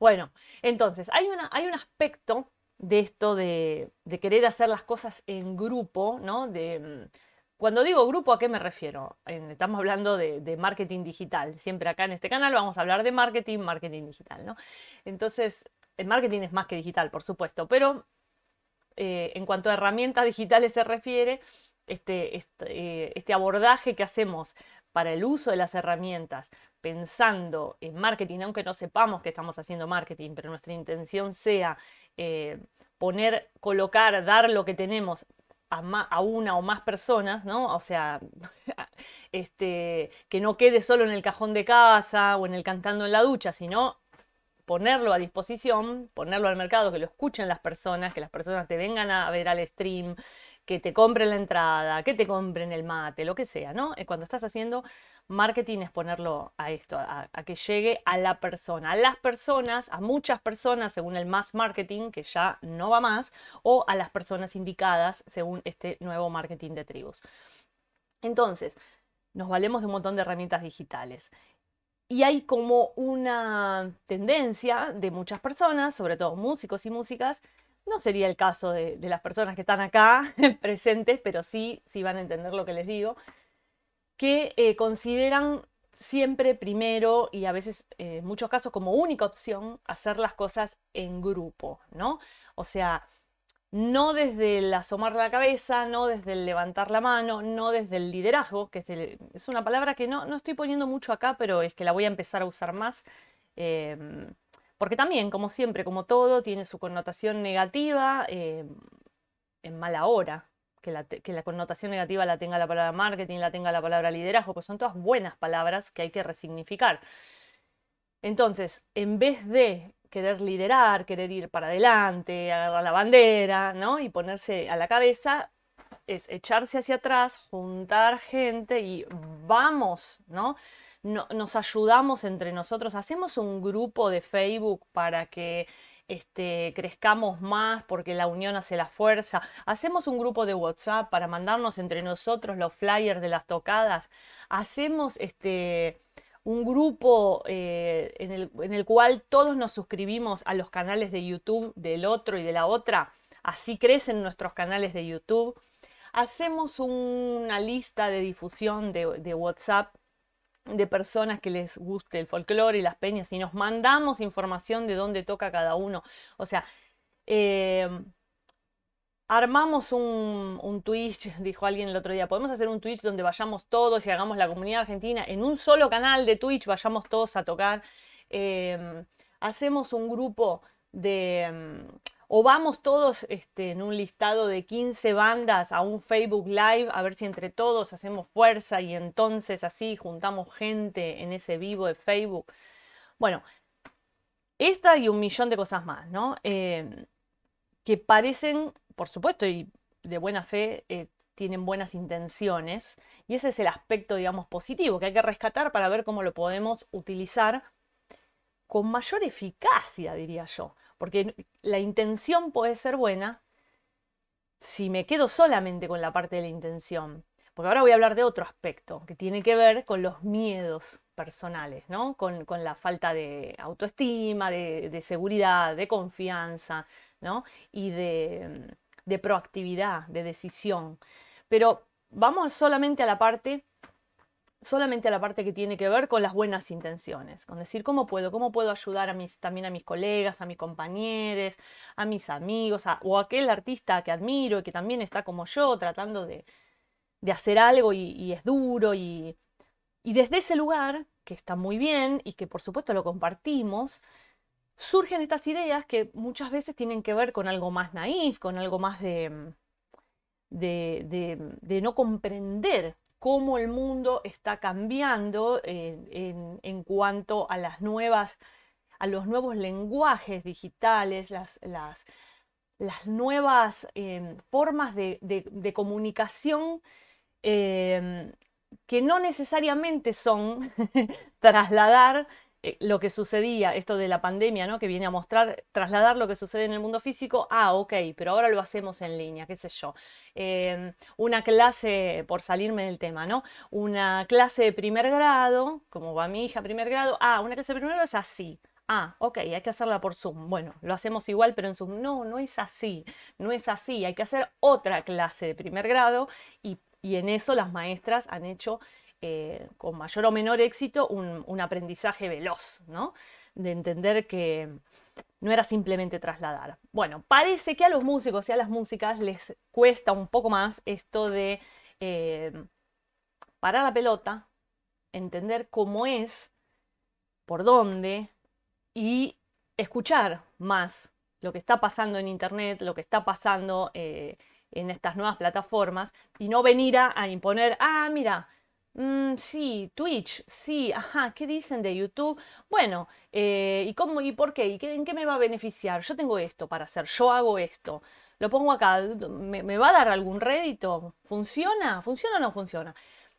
Bueno, entonces, hay, hay un aspecto de esto de, querer hacer las cosas en grupo, ¿no? De, mm, cuando digo grupo, ¿a qué me refiero? estamos hablando de, marketing digital. Siempre acá en este canal vamos a hablar de marketing, marketing digital, ¿no? Entonces, el marketing es más que digital, por supuesto, pero eh, en cuanto a herramientas digitales se refiere, este, este, eh, este abordaje que hacemos para el uso de las herramientas, pensando en marketing, aunque no sepamos que estamos haciendo marketing, pero nuestra intención sea eh, poner, colocar, dar lo que tenemos a, una o más personas, ¿no? O sea, este, que no quede solo en el cajón de casa o en el cantando en la ducha, sino ponerlo a disposición, ponerlo al mercado, que lo escuchen las personas, que las personas te vengan a ver al stream, que te compren la entrada, que te compren el mate, lo que sea, ¿no? Eh, cuando estás haciendo marketing es ponerlo a esto, a, que llegue a la persona, a las personas, a muchas personas según el mass marketing, que ya no va más, o a las personas indicadas según este nuevo marketing de tribus. Entonces, nos valemos de un montón de herramientas digitales. Y hay como una tendencia de muchas personas, sobre todo músicos y músicas, no sería el caso de, las personas que están acá presentes, pero sí, van a entender lo que les digo, que eh, consideran siempre primero y a veces eh, en muchos casos como única opción hacer las cosas en grupo, ¿no? O sea, no desde el asomar la cabeza, no desde el levantar la mano, no desde el liderazgo, que es, una palabra que no, no, estoy poniendo mucho acá, pero es que la voy a empezar a usar más. Em, porque también, como siempre, como todo, tiene su connotación negativa em, en mala hora. Que la, connotación negativa la tenga la palabra marketing, la tenga la palabra liderazgo, pues son todas buenas palabras que hay que resignificar. Entonces, en vez de querer liderar, querer ir para adelante, agarrar la bandera, ¿no? Y ponerse a la cabeza, es echarse hacia atrás, juntar gente y vamos, ¿no? nos ayudamos entre nosotros, hacemos un grupo de Facebook para que este, crezcamos más porque la unión hace la fuerza. Hacemos un grupo de WhatsApp para mandarnos entre nosotros los flyers de las tocadas. Hacemos este, un grupo eh, en, el, en, el, cual todos nos suscribimos a los canales de YouTube del otro y de la otra. Así crecen nuestros canales de YouTube hacemos una lista de difusión de, WhatsApp de personas que les guste el folclore y las peñas y nos mandamos información de dónde toca cada uno. O sea, em, armamos un, Twitch, dijo alguien el otro día, podemos hacer un Twitch donde vayamos todos y hagamos la comunidad argentina en un solo canal de Twitch, vayamos todos a tocar. Em, hacemos un grupo de... Mm, o vamos todos este, en un listado de 15 bandas a un Facebook Live a ver si entre todos hacemos fuerza y entonces así juntamos gente en ese vivo de Facebook. Bueno, esta y un millón de cosas más, ¿no? Em, que parecen, por supuesto, y de buena fe, eh, tienen buenas intenciones. Y ese es el aspecto, digamos, positivo que hay que rescatar para ver cómo lo podemos utilizar con mayor eficacia, diría yo. Porque la intención puede ser buena si me quedo solamente con la parte de la intención. Porque ahora voy a hablar de otro aspecto que tiene que ver con los miedos personales, ¿no? Con, la falta de autoestima, de, seguridad, de confianza, Y de proactividad, de decisión. Pero vamos solamente a la parte solamente a la parte que tiene que ver con las buenas intenciones, con decir cómo puedo, cómo puedo ayudar a mis, también a mis colegas, a mis compañeros, a mis amigos, o a aquel artista que admiro y que también está como yo tratando de, hacer algo y, es duro y, y desde ese lugar, que está muy bien y que por supuesto lo compartimos, surgen estas ideas que muchas veces tienen que ver con algo más naif, con algo más de, de, de, de no comprender cómo el mundo está cambiando eh, en, cuanto a las nuevas, a los nuevos lenguajes digitales, las, nuevas em, formas de, comunicación em, que no necesariamente son trasladar eh, lo que sucedía, esto de la pandemia, ¿no? Que viene a mostrar, trasladar lo que sucede en el mundo físico, ah, ok, pero ahora lo hacemos en línea, qué sé yo. Eh, una clase, por salirme del tema, ¿no? Una clase de primer grado, como va mi hija, primer grado, ah, una clase de primer grado es así. Ah, ok, hay que hacerla por Zoom. Bueno, lo hacemos igual, pero en Zoom. No, no es así, no es así. Hay que hacer otra clase de primer grado y, y en eso las maestras han hecho eh, con mayor o menor éxito un, aprendizaje veloz, ¿no? De entender que no era simplemente trasladar. Bueno, parece que a los músicos y a las músicas les cuesta un poco más esto de eh, parar la pelota, entender cómo es, por dónde y escuchar más lo que está pasando en Internet, lo que está pasando eh, en estas nuevas plataformas y no venir a imponer, ah, mira, Mm, sí, Twitch, sí, ajá, ¿qué dicen de YouTube? Bueno, eh, ¿y cómo y por qué? ¿Y en qué me va a beneficiar? Yo tengo esto para hacer, yo hago esto, lo pongo acá, me va a dar algún rédito? ¿Funciona? ¿Funciona o no funciona?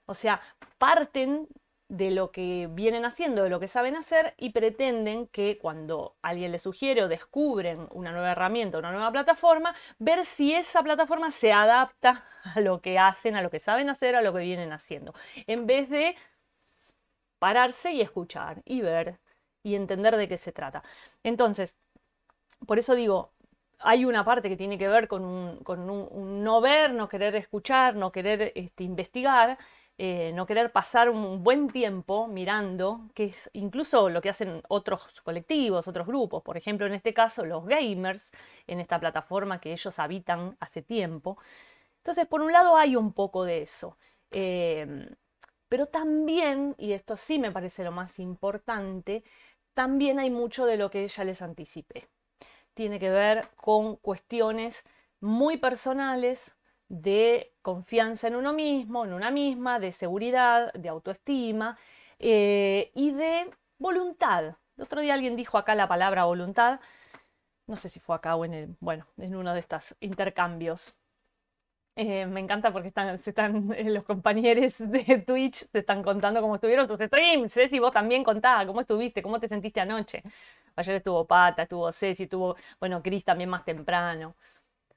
O sea, parten de lo que vienen haciendo, de lo que saben hacer y pretenden que cuando alguien les sugiere o descubren una nueva herramienta, una nueva plataforma, ver si esa plataforma se adapta a lo que hacen, a lo que saben hacer, a lo que vienen haciendo, en vez de pararse y escuchar y ver y entender de qué se trata. Entonces, por eso digo, hay una parte que tiene que ver con un, no ver, no querer escuchar, no querer este, investigar, eh, no querer pasar un buen tiempo mirando, que es incluso lo que hacen otros colectivos, otros grupos, por ejemplo, en este caso los gamers, en esta plataforma que ellos habitan hace tiempo. Entonces, por un lado hay un poco de eso. Eh, pero también, y esto sí me parece lo más importante, también hay mucho de lo que ya les anticipé. Tiene que ver con cuestiones muy personales, de confianza en uno mismo, en una misma, de seguridad, de autoestima eh, y de voluntad. El otro día alguien dijo acá la palabra voluntad, no sé si fue acá o en bueno, en uno de estos intercambios. Eh, me encanta porque están, se están eh, los compañeros de Twitch te están contando cómo estuvieron tus streams. Ceci, vos también contaba cómo estuviste, cómo te sentiste anoche. Ayer estuvo Pata, estuvo Ceci, estuvo, bueno, Cris también más temprano.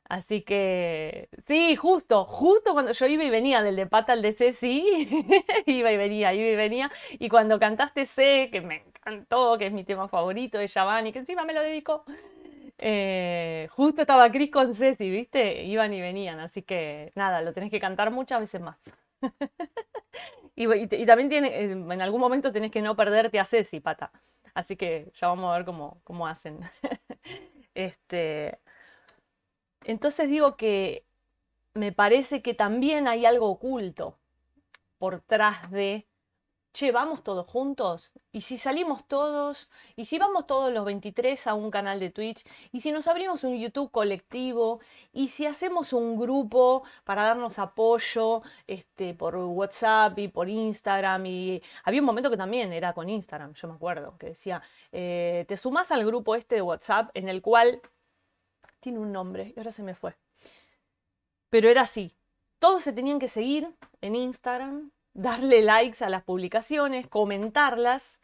Así que, sí, justo, justo cuando yo iba y venía del de pata al de Ceci, iba y venía, iba y venía. Y cuando cantaste C, que me encantó, que es mi tema favorito de y que encima me lo dedicó, eh, justo estaba Cris con Ceci, ¿viste? Iban y venían, así que nada, lo tenés que cantar muchas veces más. y, también tiene, eh, en algún momento tenés que no perderte a Ceci, pata. Así que ya vamos a ver cómo, cómo hacen. este, entonces digo que me parece que también hay algo oculto por tras de, che, vamos todos juntos, y si salimos todos, y si vamos todos los 23 a un canal de Twitch, y si nos abrimos un YouTube colectivo, y si hacemos un grupo para darnos apoyo este, por WhatsApp y por Instagram, y había un momento que también era con Instagram, yo me acuerdo, que decía, eh, te sumás al grupo este de WhatsApp en el cual tiene un nombre y ahora se me fue. Pero era así. Todos se tenían que seguir en Instagram, darle likes a las publicaciones, comentarlas.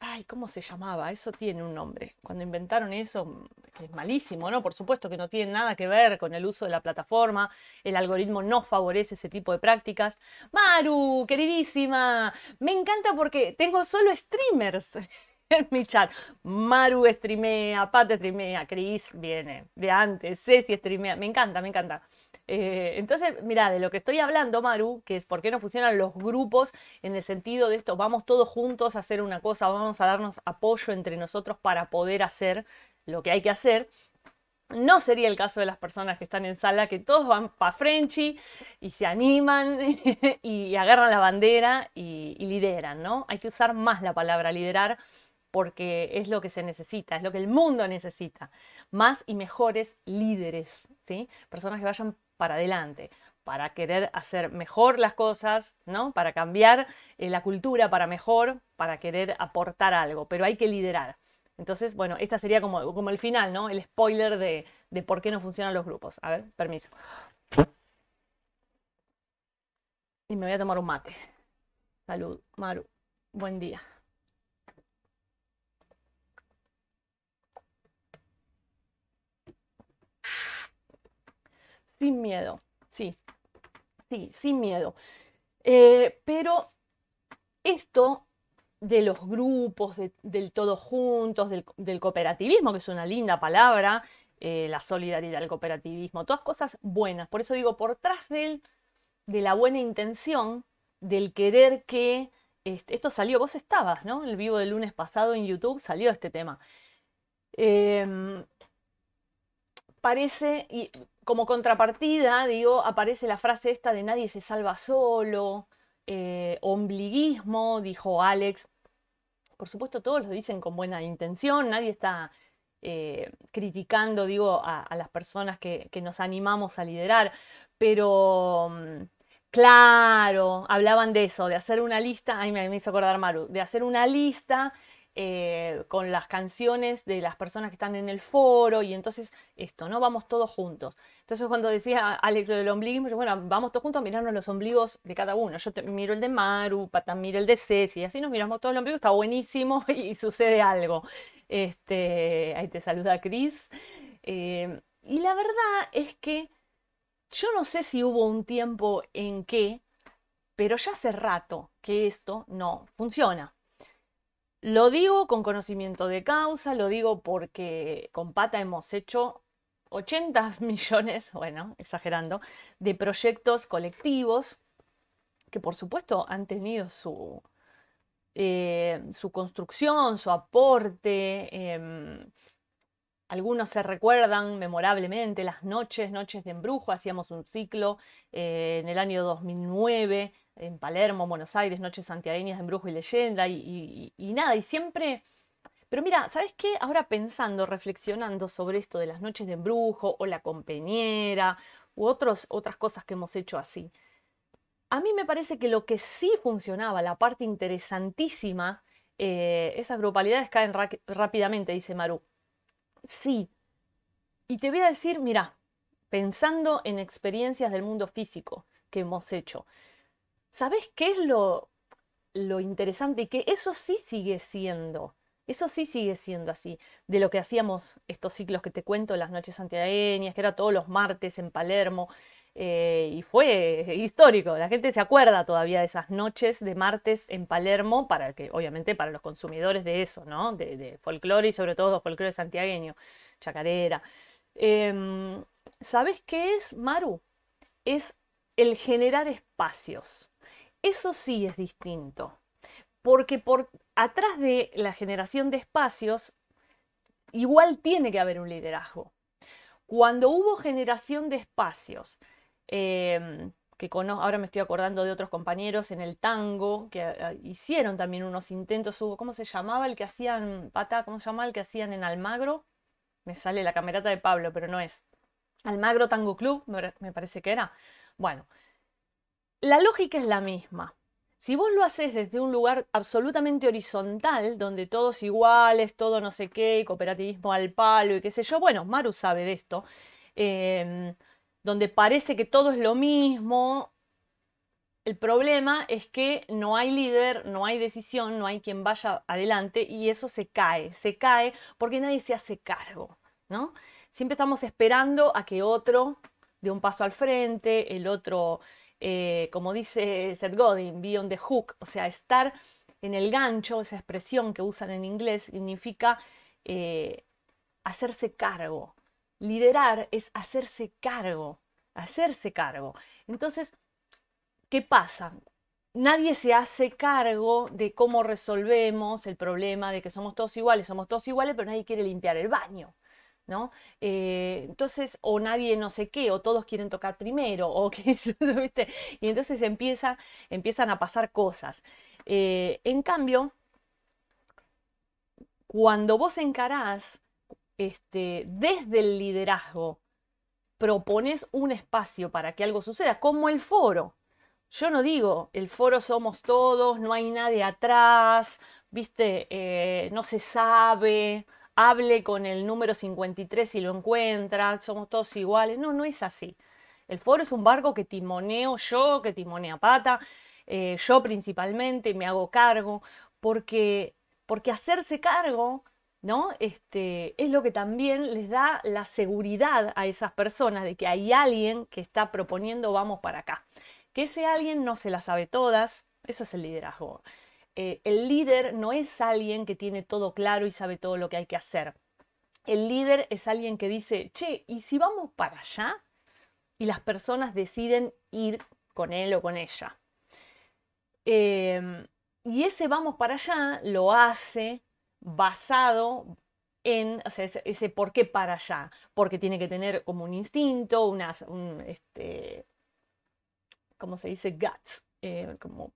Ay, ¿cómo se llamaba? Eso tiene un nombre. Cuando inventaron eso, mm, que es malísimo, ¿no? Por supuesto que no tiene nada que ver con el uso de la plataforma. El algoritmo no favorece ese tipo de prácticas. Maru, queridísima, me encanta porque tengo solo streamers en mi chat. Maru streamea, Pat streamea, Chris viene de antes, Ceci streamea, me encanta, me encanta. Eh, entonces, mira, de lo que estoy hablando, Maru, que es por qué no funcionan los grupos en el sentido de esto, vamos todos juntos a hacer una cosa, vamos a darnos apoyo entre nosotros para poder hacer lo que hay que hacer. No sería el caso de las personas que están en sala, que todos van para Frenchy y se animan y agarran la bandera y, y lideran, ¿no? Hay que usar más la palabra liderar porque es lo que se necesita, es lo que el mundo necesita. Más y mejores líderes, ¿sí? Personas que vayan para adelante, para querer hacer mejor las cosas, ¿no? Para cambiar eh, la cultura para mejor, para querer aportar algo, pero hay que liderar. Entonces, bueno, esta sería como, como el final, ¿no? El spoiler de por qué no funcionan los grupos. A ver, permiso. Y me voy a tomar un mate. Salud, Maru. Buen día. sin miedo, sí, sí, sin miedo. Eh, pero esto de los grupos, del todos juntos, del, cooperativismo, que es una linda palabra, eh, la solidaridad, el cooperativismo, todas cosas buenas. Por eso digo, por tras de la buena intención, del querer que este, esto salió, vos estabas, ¿no? el vivo del lunes pasado en YouTube salió este tema. Em, parece, y como contrapartida, digo, aparece la frase esta de nadie se salva solo, eh, ombliguismo, dijo Alex. Por supuesto, todos lo dicen con buena intención, nadie está eh, criticando, digo, a, las personas que, nos animamos a liderar, pero mm, claro, hablaban de eso, de hacer una lista, Ay, me, me hizo acordar Maru, de hacer una lista eh, con las canciones de las personas que están en el foro y entonces esto, ¿no? Vamos todos juntos. Entonces cuando decía Alex del ombligo, yo, bueno, vamos todos juntos a mirarnos los ombligos de cada uno. Yo miro el de Maru, Patán mira el de Ceci, y así nos miramos todos los ombligos, está buenísimo y sucede algo. Este, ahí te saluda Cris. Eh, y la verdad es que yo no sé si hubo un tiempo en que, pero ya hace rato que esto no funciona. Lo digo con conocimiento de causa, lo digo porque con Pata hemos hecho 80 millones, bueno, exagerando, de proyectos colectivos que por supuesto han tenido su, eh, su construcción, su aporte. Em, algunos se recuerdan memorablemente las noches, noches de embrujo, hacíamos un ciclo eh, en el año 2009 en Palermo, Buenos Aires, Noches Santiagueñas en Brujo y Leyenda y, nada, y siempre... Pero mira, ¿sabes qué? Ahora pensando, reflexionando sobre esto de las noches de embrujo o la compañera u otros, otras cosas que hemos hecho así, a mí me parece que lo que sí funcionaba, la parte interesantísima, eh, esas grupalidades caen rápidamente, dice Maru. Sí. Y te voy a decir, mira, pensando en experiencias del mundo físico que hemos hecho, ¿Sabes qué es lo, lo interesante? Que eso sí sigue siendo. Eso sí sigue siendo así, de lo que hacíamos estos ciclos que te cuento, las noches santiagueñas, que era todos los martes en Palermo, eh, y fue histórico, la gente se acuerda todavía de esas noches de martes en Palermo, para que, obviamente para los consumidores de eso, ¿no? De, folclore y sobre todo folclore santiagueño, chacarera. Em, ¿Sabes qué es, Maru? Es el generar espacios. Eso sí es distinto, porque por atrás de la generación de espacios igual tiene que haber un liderazgo. Cuando hubo generación de espacios, em, que ahora me estoy acordando de otros compañeros en el tango, que eh, hicieron también unos intentos, hubo, ¿cómo se llamaba el que hacían, pata, cómo se llamaba el que hacían en Almagro? Me sale la camerata de Pablo, pero no es. Almagro Tango Club, me parece que era. Bueno, la lógica es la misma. Si vos lo haces desde un lugar absolutamente horizontal, donde todos iguales, todo no sé qué, cooperativismo al palo y qué sé yo, bueno, Maru sabe de esto, em, donde parece que todo es lo mismo, el problema es que no hay líder, no hay decisión, no hay quien vaya adelante y eso se cae, se cae porque nadie se hace cargo, ¿no? Siempre estamos esperando a que otro dé un paso al frente, el otro eh, como dice Seth Godin, beyond the hook, o sea, estar en el gancho, esa expresión que usan en inglés, significa eh, hacerse cargo. Liderar es hacerse cargo, hacerse cargo. Entonces, ¿qué pasa? Nadie se hace cargo de cómo resolvemos el problema de que somos todos iguales, somos todos iguales, pero nadie quiere limpiar el baño. ¿no? Eh, entonces, o nadie no sé qué, o todos quieren tocar primero, o qué ¿viste? Y entonces empieza, empiezan a pasar cosas. Eh, en cambio, cuando vos encarás este, desde el liderazgo, propones un espacio para que algo suceda, como el foro. Yo no digo, el foro somos todos, no hay nadie atrás, viste, eh, no se sabe, hable con el número 53 y lo encuentra, somos todos iguales. No, no es así. El foro es un barco que timoneo yo, que timonea pata, eh, yo principalmente me hago cargo, porque, porque hacerse cargo ¿no? Este, es lo que también les da la seguridad a esas personas de que hay alguien que está proponiendo vamos para acá. Que ese alguien no se las sabe todas, eso es el liderazgo. Eh, el líder no es alguien que tiene todo claro y sabe todo lo que hay que hacer. El líder es alguien que dice, che, ¿y si vamos para allá? Y las personas deciden ir con él o con ella. Em, y ese vamos para allá lo hace basado en, ese, por qué para allá, porque tiene que tener como un instinto, unas, este, ¿cómo se dice? Guts, eh, como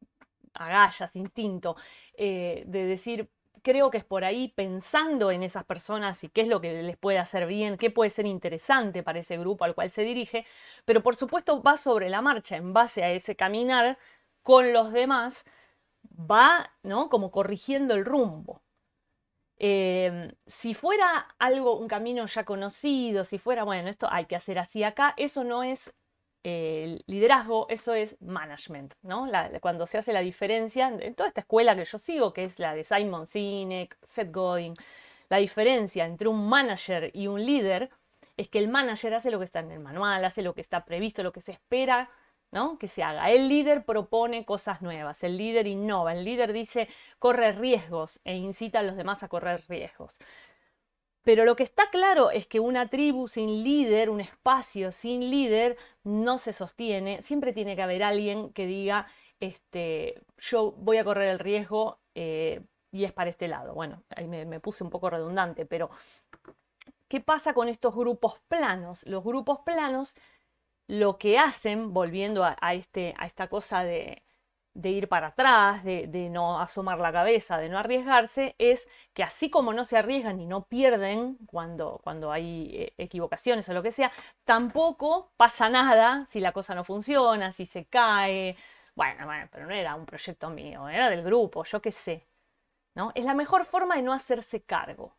agallas, instinto, eh, de decir, creo que es por ahí pensando en esas personas y qué es lo que les puede hacer bien, qué puede ser interesante para ese grupo al cual se dirige, pero por supuesto va sobre la marcha, en base a ese caminar con los demás, va ¿no? como corrigiendo el rumbo. Eh, si fuera algo, un camino ya conocido, si fuera, bueno, esto hay que hacer así acá, eso no es el liderazgo, eso es management, ¿no? cuando se hace la diferencia en toda esta escuela que yo sigo, que es la de Simon Sinek, Seth Godin, la diferencia entre un manager y un líder es que el manager hace lo que está en el manual, hace lo que está previsto, lo que se espera ¿no? que se haga. El líder propone cosas nuevas, el líder innova, el líder dice corre riesgos e incita a los demás a correr riesgos. Pero lo que está claro es que una tribu sin líder, un espacio sin líder, no se sostiene. Siempre tiene que haber alguien que diga, este, yo voy a correr el riesgo eh, y es para este lado. Bueno, ahí me, puse un poco redundante, pero ¿qué pasa con estos grupos planos? Los grupos planos lo que hacen, volviendo a, este, a esta cosa de, de ir para atrás, de, no asomar la cabeza, de no arriesgarse, es que así como no se arriesgan y no pierden cuando, cuando hay eh, equivocaciones o lo que sea, tampoco pasa nada si la cosa no funciona, si se cae. Bueno, pero no era un proyecto mío, era del grupo, yo qué sé. ¿no? Es la mejor forma de no hacerse cargo.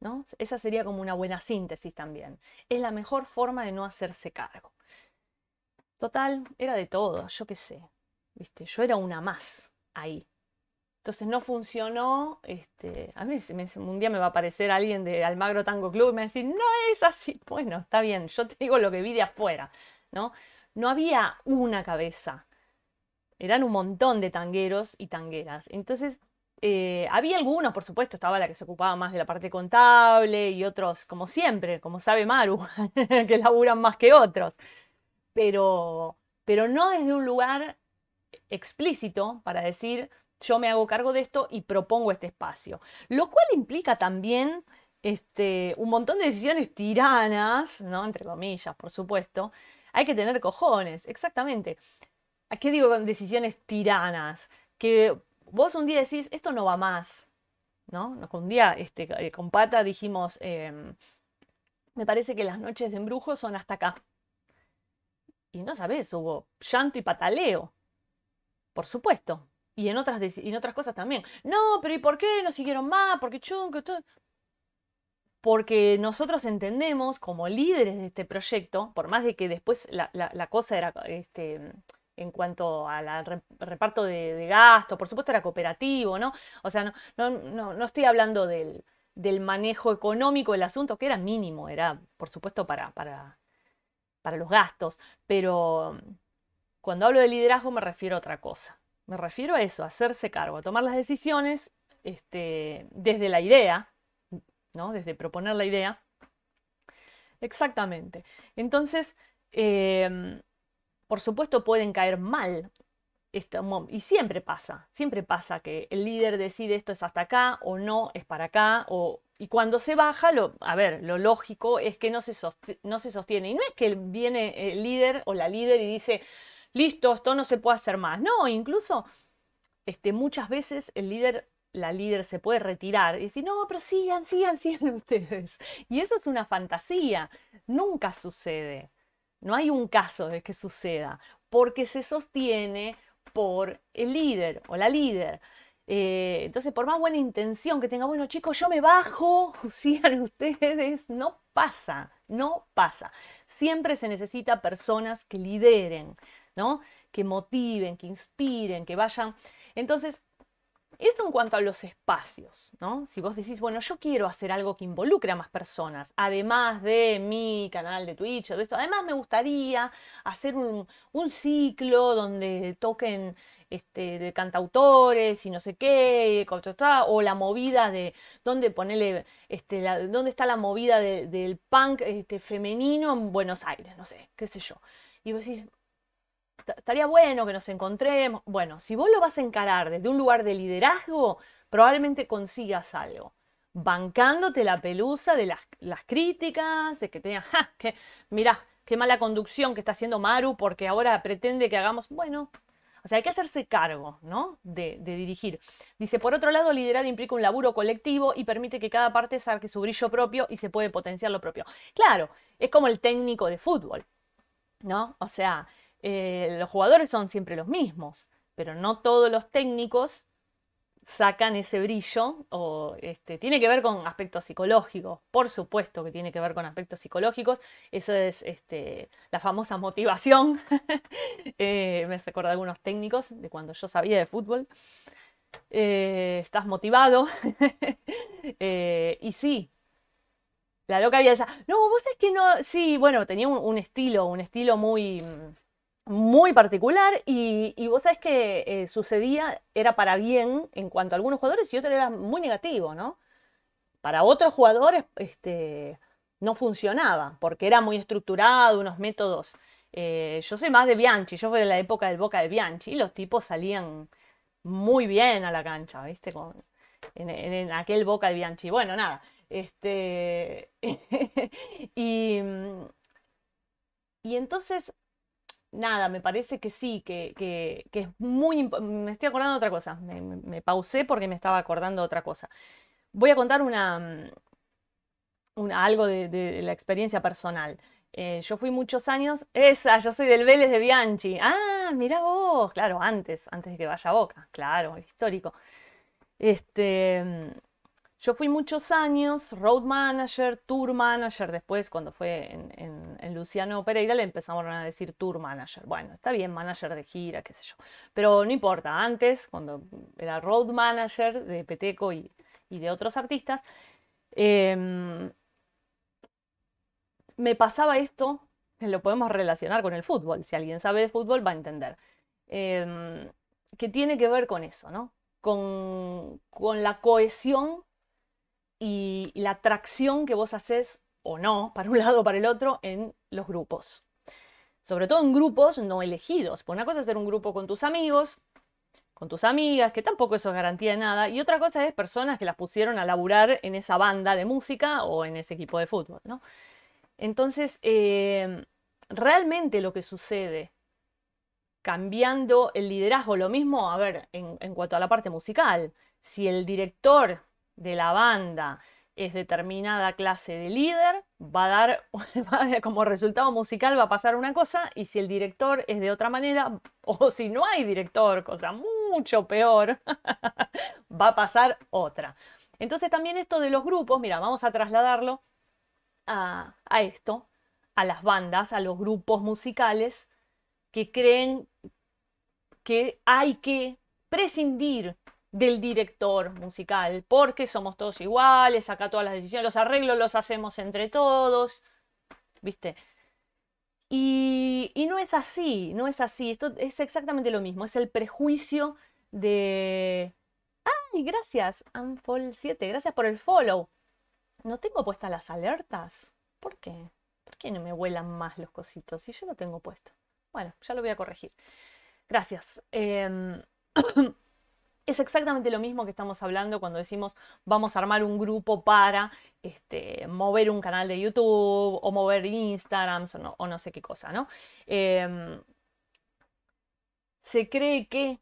¿no? Esa sería como una buena síntesis también. Es la mejor forma de no hacerse cargo. Total, era de todo, yo qué sé. Yo era una más ahí. Entonces no funcionó. Este, a mí un día me va a aparecer alguien de Almagro Tango Club y me va a decir, no es así. Bueno, está bien, yo te digo lo que vi de afuera, ¿no? No había una cabeza. Eran un montón de tangueros y tangueras. Entonces, eh, había algunos, por supuesto, estaba la que se ocupaba más de la parte contable y otros, como siempre, como sabe Maru, que laburan más que otros. Pero, pero no desde un lugar explícito para decir yo me hago cargo de esto y propongo este espacio. Lo cual implica también este, un montón de decisiones tiranas, ¿no? Entre comillas, por supuesto. Hay que tener cojones, exactamente. ¿A qué digo con decisiones tiranas? Que vos un día decís, esto no va más, ¿no? Un día este, eh, con Pata dijimos, em, me parece que las noches de embrujo son hasta acá. Y no sabés, hubo llanto y pataleo. Por supuesto. Y en otras, en otras cosas también. No, pero ¿y por qué no siguieron más? Porque chunco, Porque nosotros entendemos como líderes de este proyecto, por más de que después la, cosa era este, en cuanto al reparto de, gastos, por supuesto era cooperativo, ¿no? O sea, no, no, no, estoy hablando del, del manejo económico del asunto, que era mínimo, era por supuesto para, para, para los gastos, pero cuando hablo de liderazgo me refiero a otra cosa. Me refiero a eso, a hacerse cargo, a tomar las decisiones este, desde la idea, ¿no? desde proponer la idea. Exactamente. Entonces, em, por supuesto pueden caer mal. Este y siempre pasa, siempre pasa que el líder decide esto es hasta acá o no es para acá y cuando se baja, a ver, lo lógico es que no se, no se sostiene. Y no es que viene el líder o la líder y dice, listo, esto no se puede hacer más. No, incluso este, muchas veces el líder, la líder se puede retirar y decir, no, pero sigan, sigan, sigan ustedes. Y eso es una fantasía, nunca sucede. No hay un caso de que suceda, porque se sostiene por el líder o la líder. Eh, entonces, por más buena intención que tenga, bueno, chicos, yo me bajo, sigan ustedes, no pasa, no pasa. Siempre se necesita personas que lideren. ¿no? Que motiven, que inspiren, que vayan. Entonces, esto en cuanto a los espacios, ¿no? Si vos decís, bueno, yo quiero hacer algo que involucre a más personas, además de mi canal de Twitch o de esto, además me gustaría hacer un, ciclo donde toquen este, de cantautores y no sé qué, o la movida de dónde ponerle, este, dónde está la movida del punk este, femenino en Buenos Aires, no sé, qué sé yo. Y vos decís, estaría bueno que nos encontremos. Bueno, si vos lo vas a encarar desde un lugar de liderazgo, probablemente consigas algo. Bancándote la pelusa de las, críticas, de que te digan, mirá, qué mala conducción que está haciendo Maru porque ahora pretende que hagamos. Bueno, o sea, hay que hacerse cargo, ¿no? De, de, dirigir. Dice, por otro lado, liderar implica un laburo colectivo y permite que cada parte saque su brillo propio y se puede potenciar lo propio. Claro, es como el técnico de fútbol, ¿no? O sea, eh, los jugadores son siempre los mismos, pero no todos los técnicos sacan ese brillo o este, tiene que ver con aspectos psicológicos, por supuesto que tiene que ver con aspectos psicológicos, Esa es este, la famosa motivación, eh, me acuerdo de algunos técnicos de cuando yo sabía de fútbol, eh, estás motivado y sí, la loca había esa, no, vos es que no, sí, bueno, tenía un estilo, un estilo muy... Mm, muy particular y, vos sabés que eh, sucedía, era para bien en cuanto a algunos jugadores y otro era muy negativo, ¿no? Para otros jugadores este, no funcionaba porque era muy estructurado, unos métodos. Eh, yo soy más de Bianchi, yo fui de la época del Boca de Bianchi y los tipos salían muy bien a la cancha, ¿viste? Con, en, aquel Boca de Bianchi. Bueno, nada. Este, y, y entonces nada, me parece que sí, que, es muy... Me estoy acordando de otra cosa, me, pausé porque me estaba acordando de otra cosa. Voy a contar una, mm, algo de, la experiencia personal. Eh, yo fui muchos años, esa, yo soy del Vélez de Bianchi. Ah, mira vos, claro, antes, antes de que vaya a Boca, claro, histórico. Este, mm, yo fui muchos años road manager, tour manager. Después, cuando fue en, Luciano Pereira, le empezaron a decir tour manager. Bueno, está bien, manager de gira, qué sé yo. Pero no importa, antes, cuando era road manager de Peteco y, de otros artistas, em, me pasaba esto, lo podemos relacionar con el fútbol. Si alguien sabe de fútbol, va a entender. Em, que tiene que ver con eso, ¿no? Con, con la cohesión y la atracción que vos haces o no, para un lado o para el otro, en los grupos. Sobre todo en grupos no elegidos. Por una cosa es ser un grupo con tus amigos, con tus amigas, que tampoco eso es garantía de nada. Y otra cosa es personas que las pusieron a laburar en esa banda de música o en ese equipo de fútbol, Entonces, eh, realmente lo que sucede cambiando el liderazgo, lo mismo, a ver, en cuanto a la parte musical, si el director de la banda es determinada clase de líder, va a dar, como resultado musical va a pasar una cosa, y si el director es de otra manera, o si no hay director, cosa mucho peor, va a pasar otra. Entonces también esto de los grupos, mira, vamos a trasladarlo a, a esto, a las bandas, a los grupos musicales que creen que hay que prescindir del director musical, porque somos todos iguales, acá todas las decisiones, los arreglos los hacemos entre todos, ¿viste? Y, no es así, no es así, esto es exactamente lo mismo, es el prejuicio de... ¡Ay, gracias, Anfall7, gracias por el follow! No tengo puestas las alertas, ¿por qué? ¿Por qué no me vuelan más los cositos si yo lo tengo puesto? Bueno, ya lo voy a corregir. Gracias. Em, es exactamente lo mismo que estamos hablando cuando decimos vamos a armar un grupo para este, mover un canal de YouTube o mover Instagram o no, sé qué cosa, ¿no? Em, se cree que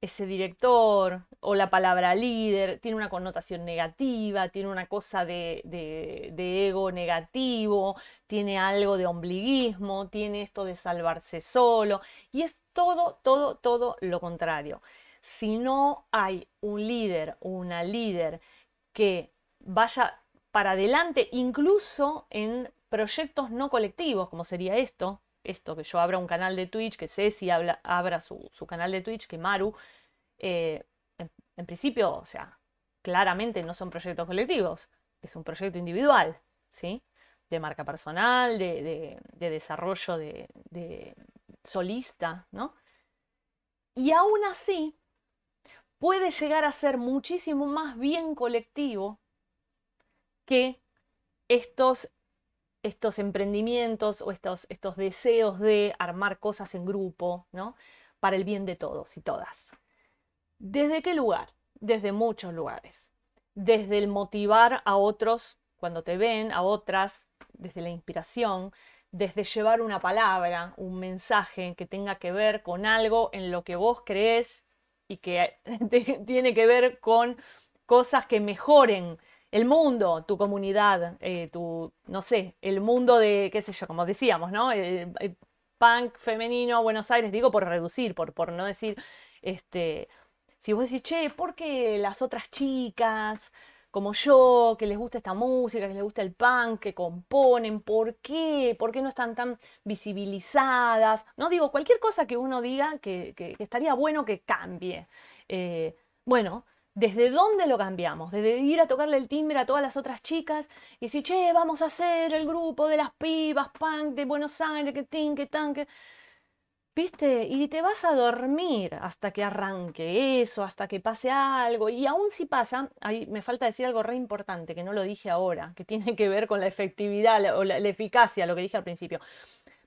ese director o la palabra líder tiene una connotación negativa, tiene una cosa de, de, ego negativo, tiene algo de ombliguismo, tiene esto de salvarse solo y es todo, todo, todo lo contrario si no hay un líder una líder que vaya para adelante, incluso en proyectos no colectivos, como sería esto, esto, que yo abra un canal de Twitch, que Ceci abra su, canal de Twitch, que Maru, eh, en, principio, o sea, claramente no son proyectos colectivos, es un proyecto individual, ¿sí? De marca personal, de, desarrollo de, de, solista, ¿no? Y aún así, puede llegar a ser muchísimo más bien colectivo que estos, estos emprendimientos o estos, estos deseos de armar cosas en grupo, ¿no? Para el bien de todos y todas. ¿Desde qué lugar? Desde muchos lugares. Desde el motivar a otros cuando te ven, a otras, desde la inspiración, desde llevar una palabra, un mensaje que tenga que ver con algo en lo que vos crees y que tiene que ver con cosas que mejoren el mundo, tu comunidad, eh, tu, no sé, el mundo de, qué sé yo, como decíamos, ¿no? El, punk femenino Buenos Aires, digo por reducir, por, por no decir, este, si vos decís, che, ¿por qué las otras chicas? como yo, que les gusta esta música, que les gusta el punk, que componen, ¿por qué? ¿Por qué no están tan visibilizadas? No digo, cualquier cosa que uno diga que, estaría bueno que cambie. Eh, bueno, ¿Desde dónde lo cambiamos? Desde ir a tocarle el timbre a todas las otras chicas y decir, che, vamos a hacer el grupo de las pibas punk de Buenos Aires, que tin, que tan, que... ¿Viste? Y te vas a dormir hasta que arranque eso, hasta que pase algo. Y aún si pasa, ahí me falta decir algo re importante, que no lo dije ahora, que tiene que ver con la efectividad o la, eficacia, lo que dije al principio.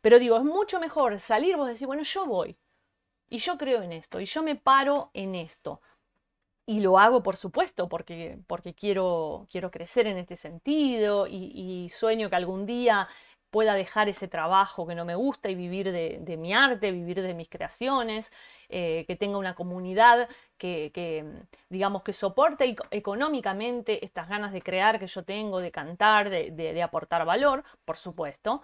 Pero digo, es mucho mejor salir vos decir, bueno, yo voy. Y yo creo en esto, y yo me paro en esto. Y lo hago, por supuesto, porque, porque quiero, quiero crecer en este sentido y sueño que algún día pueda dejar ese trabajo que no me gusta y vivir de, mi arte, vivir de mis creaciones, eh, que tenga una comunidad que, digamos, que soporte económicamente estas ganas de crear que yo tengo, de cantar, de, aportar valor, por supuesto.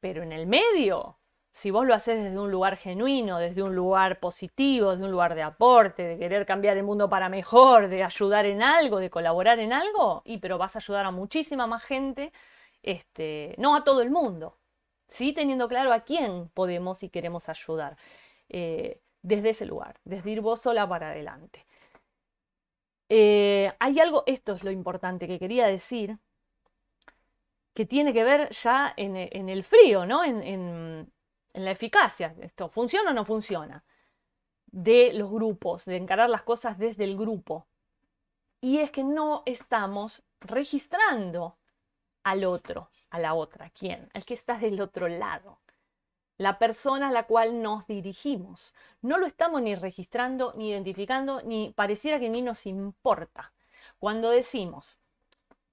Pero en el medio, si vos lo haces desde un lugar genuino, desde un lugar positivo, desde un lugar de aporte, de querer cambiar el mundo para mejor, de ayudar en algo, de colaborar en algo, y pero vas a ayudar a muchísima más gente este, no a todo el mundo, ¿sí? teniendo claro a quién podemos y queremos ayudar eh, desde ese lugar, desde ir vos sola para adelante. Eh, hay algo, esto es lo importante que quería decir, que tiene que ver ya en, el frío, ¿no? En, en la eficacia, esto funciona o no funciona, de los grupos, de encarar las cosas desde el grupo. Y es que no estamos registrando al otro, a la otra. ¿Quién? Al que está del otro lado. La persona a la cual nos dirigimos. No lo estamos ni registrando, ni identificando, ni pareciera que ni nos importa. Cuando decimos,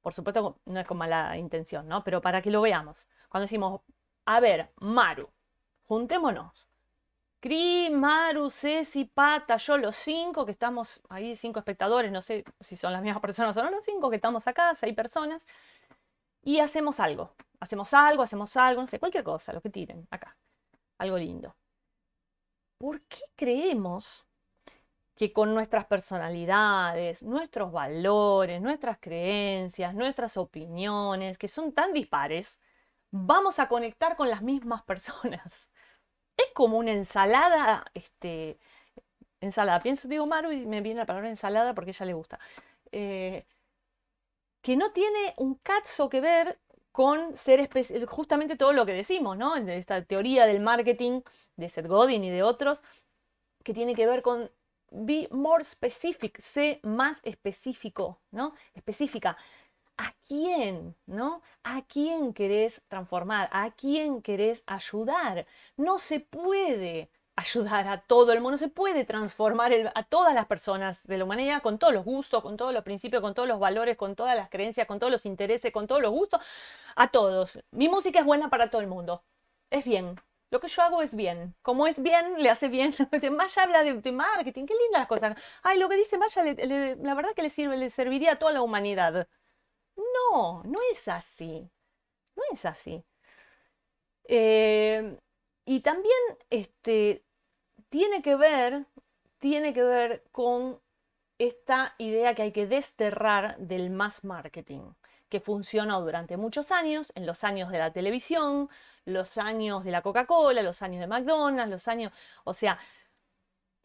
por supuesto no es con mala intención, ¿no? Pero para que lo veamos. Cuando decimos, a ver, Maru, juntémonos. Cri, Maru, Ceci, Pata, yo, los cinco que estamos ahí, cinco espectadores, no sé si son las mismas personas o no, los cinco que estamos acá, seis personas y hacemos algo. Hacemos algo, hacemos algo, no sé, cualquier cosa, lo que tiren acá. Algo lindo. ¿Por qué creemos que con nuestras personalidades, nuestros valores, nuestras creencias, nuestras opiniones, que son tan dispares, vamos a conectar con las mismas personas? Es como una ensalada, este, ensalada. Pienso, digo Maru y me viene la palabra ensalada porque ella le gusta. Eh, que no tiene un cazo que ver con ser eh, justamente todo lo que decimos, ¿no? esta teoría del marketing de Seth Godin y de otros, que tiene que ver con be more specific, sé más específico, ¿no? Específica. ¿A quién, no? ¿A quién querés transformar? ¿A quién querés ayudar? No se puede ayudar a todo el mundo, se puede transformar a todas las personas de la humanidad con todos los gustos, con todos los principios, con todos los valores, con todas las creencias, con todos los intereses, con todos los gustos, a todos. Mi música es buena para todo el mundo, es bien. Lo que yo hago es bien. Como es bien, le hace bien. Maya habla de, marketing. Qué lindas las cosas. Ay, lo que dice Maya, la verdad que le, sirve, le serviría a toda la humanidad. No, no es así. No es así. Eh, y también este, tiene que ver, tiene que ver con esta idea que hay que desterrar del mass marketing, que funcionó durante muchos años, en los años de la televisión, los años de la Coca-Cola, los años de McDonald's, los años, o sea,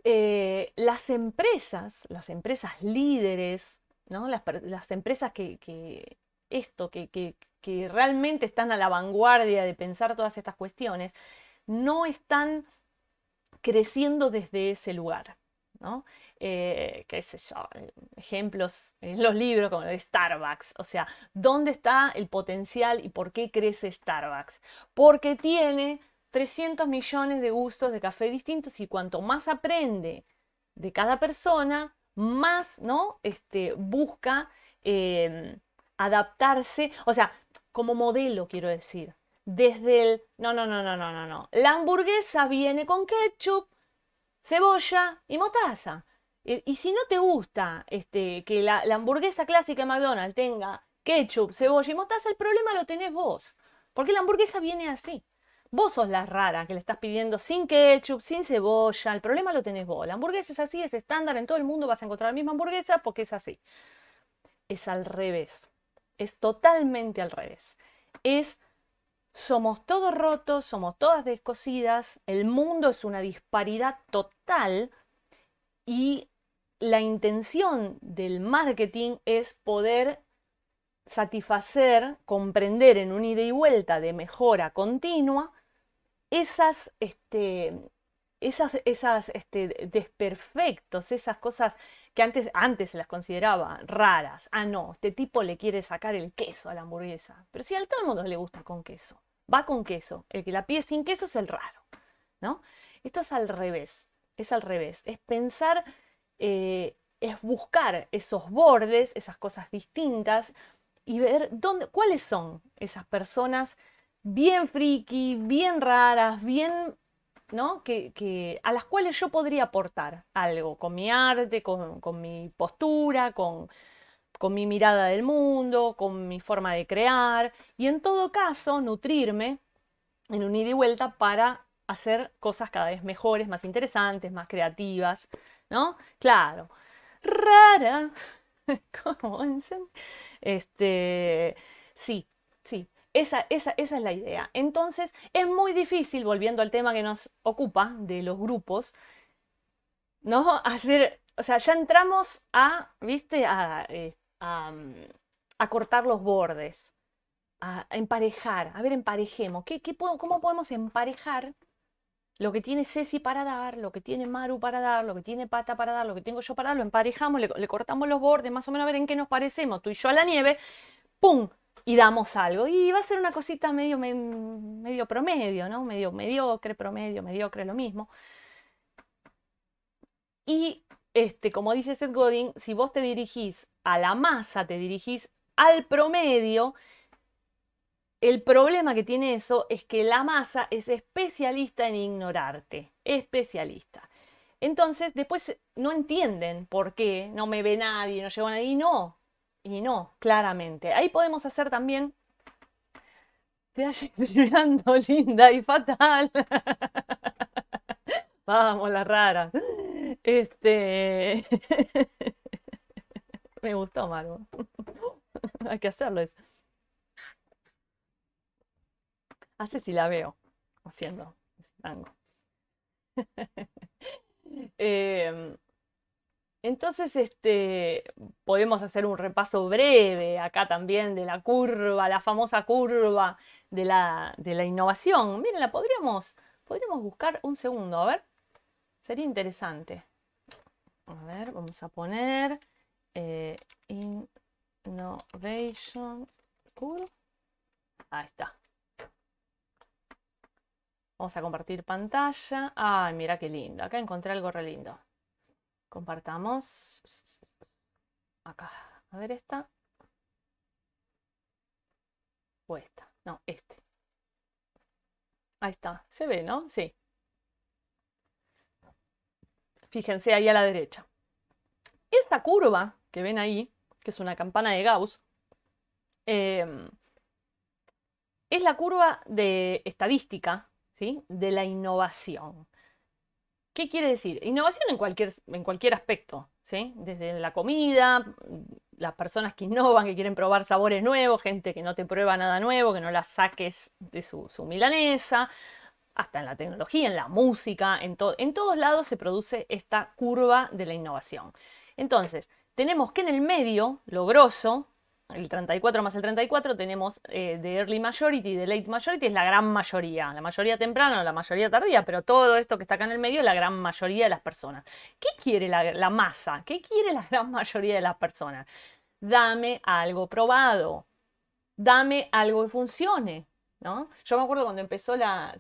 eh, las empresas, las empresas líderes, ¿no? las, empresas que, esto, que, que realmente están a la vanguardia de pensar todas estas cuestiones, no están creciendo desde ese lugar. ¿no? Eh, qué eh, ejemplos en los libros como de Starbucks, o sea, ¿dónde está el potencial y por qué crece Starbucks? Porque tiene 300 millones de gustos de café distintos y cuanto más aprende de cada persona, más, ¿no? Este, busca em, adaptarse, o sea, como modelo quiero decir, desde el... No, no, no, no, no, no, no. La hamburguesa viene con ketchup, cebolla y motaza. Y, si no te gusta este, que la, la hamburguesa clásica de McDonald's tenga ketchup, cebolla y motaza el problema lo tenés vos. Porque la hamburguesa viene así. Vos sos la rara que le estás pidiendo sin ketchup, sin cebolla. El problema lo tenés vos. La hamburguesa es así, es estándar. En todo el mundo vas a encontrar la misma hamburguesa porque es así. Es al revés. Es totalmente al revés. Es somos todos rotos, somos todas descosidas, el mundo es una disparidad total y la intención del marketing es poder satisfacer, comprender en un ida y vuelta de mejora continua esas, este, esas, este, desperfectos, esas cosas que antes, antes se las consideraba raras. Ah, no, este tipo le quiere sacar el queso a la hamburguesa. Pero si a todo el mundo le gusta con queso, va con queso. El que la pide sin queso es el raro, ¿no? Esto es al revés, es al revés. Es pensar, eh, es buscar esos bordes, esas cosas distintas y ver dónde, cuáles son esas personas bien friki, bien raras, bien que, a las cuales yo podría aportar algo con mi arte, con, mi postura, con, mi mirada del mundo, con mi forma de crear y en todo caso nutrirme en un ida y vuelta para hacer cosas cada vez mejores, más interesantes, más creativas, ¿no? Claro. Rara. ¿Cómo? Este, sí, sí, esa, esa, es la idea. Entonces, es muy difícil, volviendo al tema que nos ocupa de los grupos, ¿no? Hacer, o sea, ya entramos a, viste, a, eh, mm, a, cortar los bordes, a, emparejar, a ver, emparejemos. ¿Qué, ¿Cómo podemos emparejar lo que tiene Ceci para dar, lo que tiene Maru para dar, lo que tiene Pata para dar, lo que tengo yo para dar, lo emparejamos, le cortamos los bordes, más o menos a ver en qué nos parecemos, tú y yo a la nieve, ¡pum! y damos algo. Y va a ser una cosita medio, medio promedio, ¿no? Medio mediocre, promedio, mediocre, lo mismo. Y este, como dice Seth Godin, si vos te dirigís a la masa, te dirigís al promedio, el problema que tiene eso es que la masa es especialista en ignorarte, especialista. Entonces, después no entienden por qué, no me ve nadie, no a nadie, no, y no, claramente. Ahí podemos hacer también. Te hallé linda y fatal. Vamos, la rara. Este. Me gustó, Margo. Hay que hacerlo eso. Hace ah, si la veo haciendo tango. Em, entonces, este, podemos hacer un repaso breve acá también de la curva, la famosa curva de la, innovación. Miren, la podríamos, buscar un segundo, a ver. Sería interesante. A ver, vamos a poner eh, Innovation Curve. Ahí está. Vamos a compartir pantalla. Ay, mira qué lindo. Acá encontré algo re lindo. Compartamos. Acá. A ver esta. O esta. No, este. Ahí está. Se ve, ¿no? Sí. Fíjense ahí a la derecha. Esta curva que ven ahí, que es una campana de Gauss, em, es la curva de estadística ¿sí? de la innovación. ¿Qué quiere decir? Innovación en cualquier, en cualquier aspecto, ¿sí? Desde la comida, mm, las personas que innovan, que quieren probar sabores nuevos, gente que no te prueba nada nuevo, que no la saques de su, milanesa, hasta en la tecnología, en la música, en, en todos lados se produce esta curva de la innovación. Entonces, tenemos que en el medio, lo grosso, el 34 más el 34 tenemos eh, de early majority, de late majority es la gran mayoría, la mayoría temprana la mayoría tardía, pero todo esto que está acá en el medio es la gran mayoría de las personas. ¿Qué quiere la masa? ¿Qué quiere la gran mayoría de las personas? Dame algo probado, dame algo que funcione, yo me acuerdo cuando empezó la,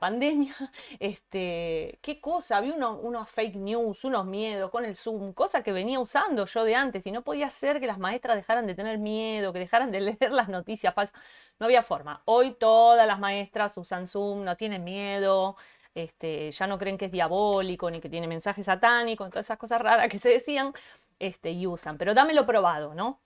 pandemia, este, qué cosa, había unos, fake news, unos miedos con el Zoom, cosa que venía usando yo de antes y no podía ser que las maestras dejaran de tener miedo, que dejaran de leer las noticias falsas. No había forma. Hoy todas las maestras usan Zoom, no tienen miedo. Este, ya no creen que es diabólico ni que tiene mensaje satánico. todas esas cosas raras que se decían este, y usan. Pero dámelo probado, ¿no?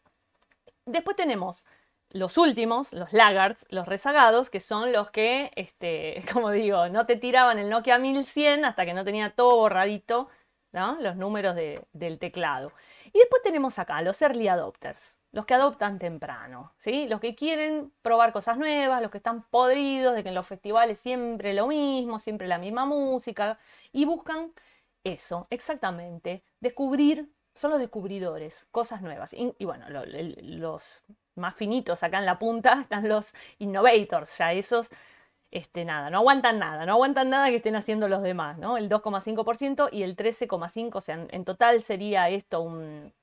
Después tenemos los últimos, los laggards, los rezagados, que son los que, este, como digo, no te tiraban el Nokia 1100 hasta que no tenía todo borradito, ¿no? los números del teclado. Y después tenemos acá los early adopters, los que adoptan temprano, ¿sí? los que quieren probar cosas nuevas, los que están podridos de que en los festivales siempre lo mismo, siempre la misma música, y buscan eso, exactamente, descubrir, son los descubridores, cosas nuevas. Y, bueno, los más finitos acá en la punta están los innovators, ya esos este, nada, no aguantan nada, no aguantan nada que estén haciendo los demás, ¿no? El 2,5% y el 13,5%, o sea, en, total sería esto un,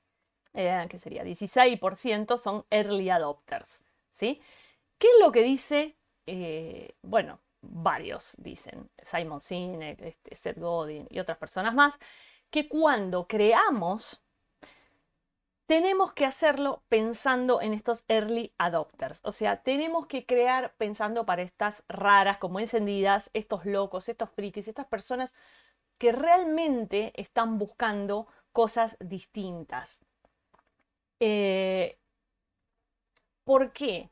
eh, ¿qué sería? 16% son early adopters, ¿sí? ¿Qué es lo que dice, eh, bueno, varios dicen, Simon Sinek, este, Seth Godin y otras personas más, que cuando creamos tenemos que hacerlo pensando en estos early adopters. O sea, tenemos que crear pensando para estas raras, como encendidas, estos locos, estos frikis, estas personas que realmente están buscando cosas distintas. Eh, ¿Por qué?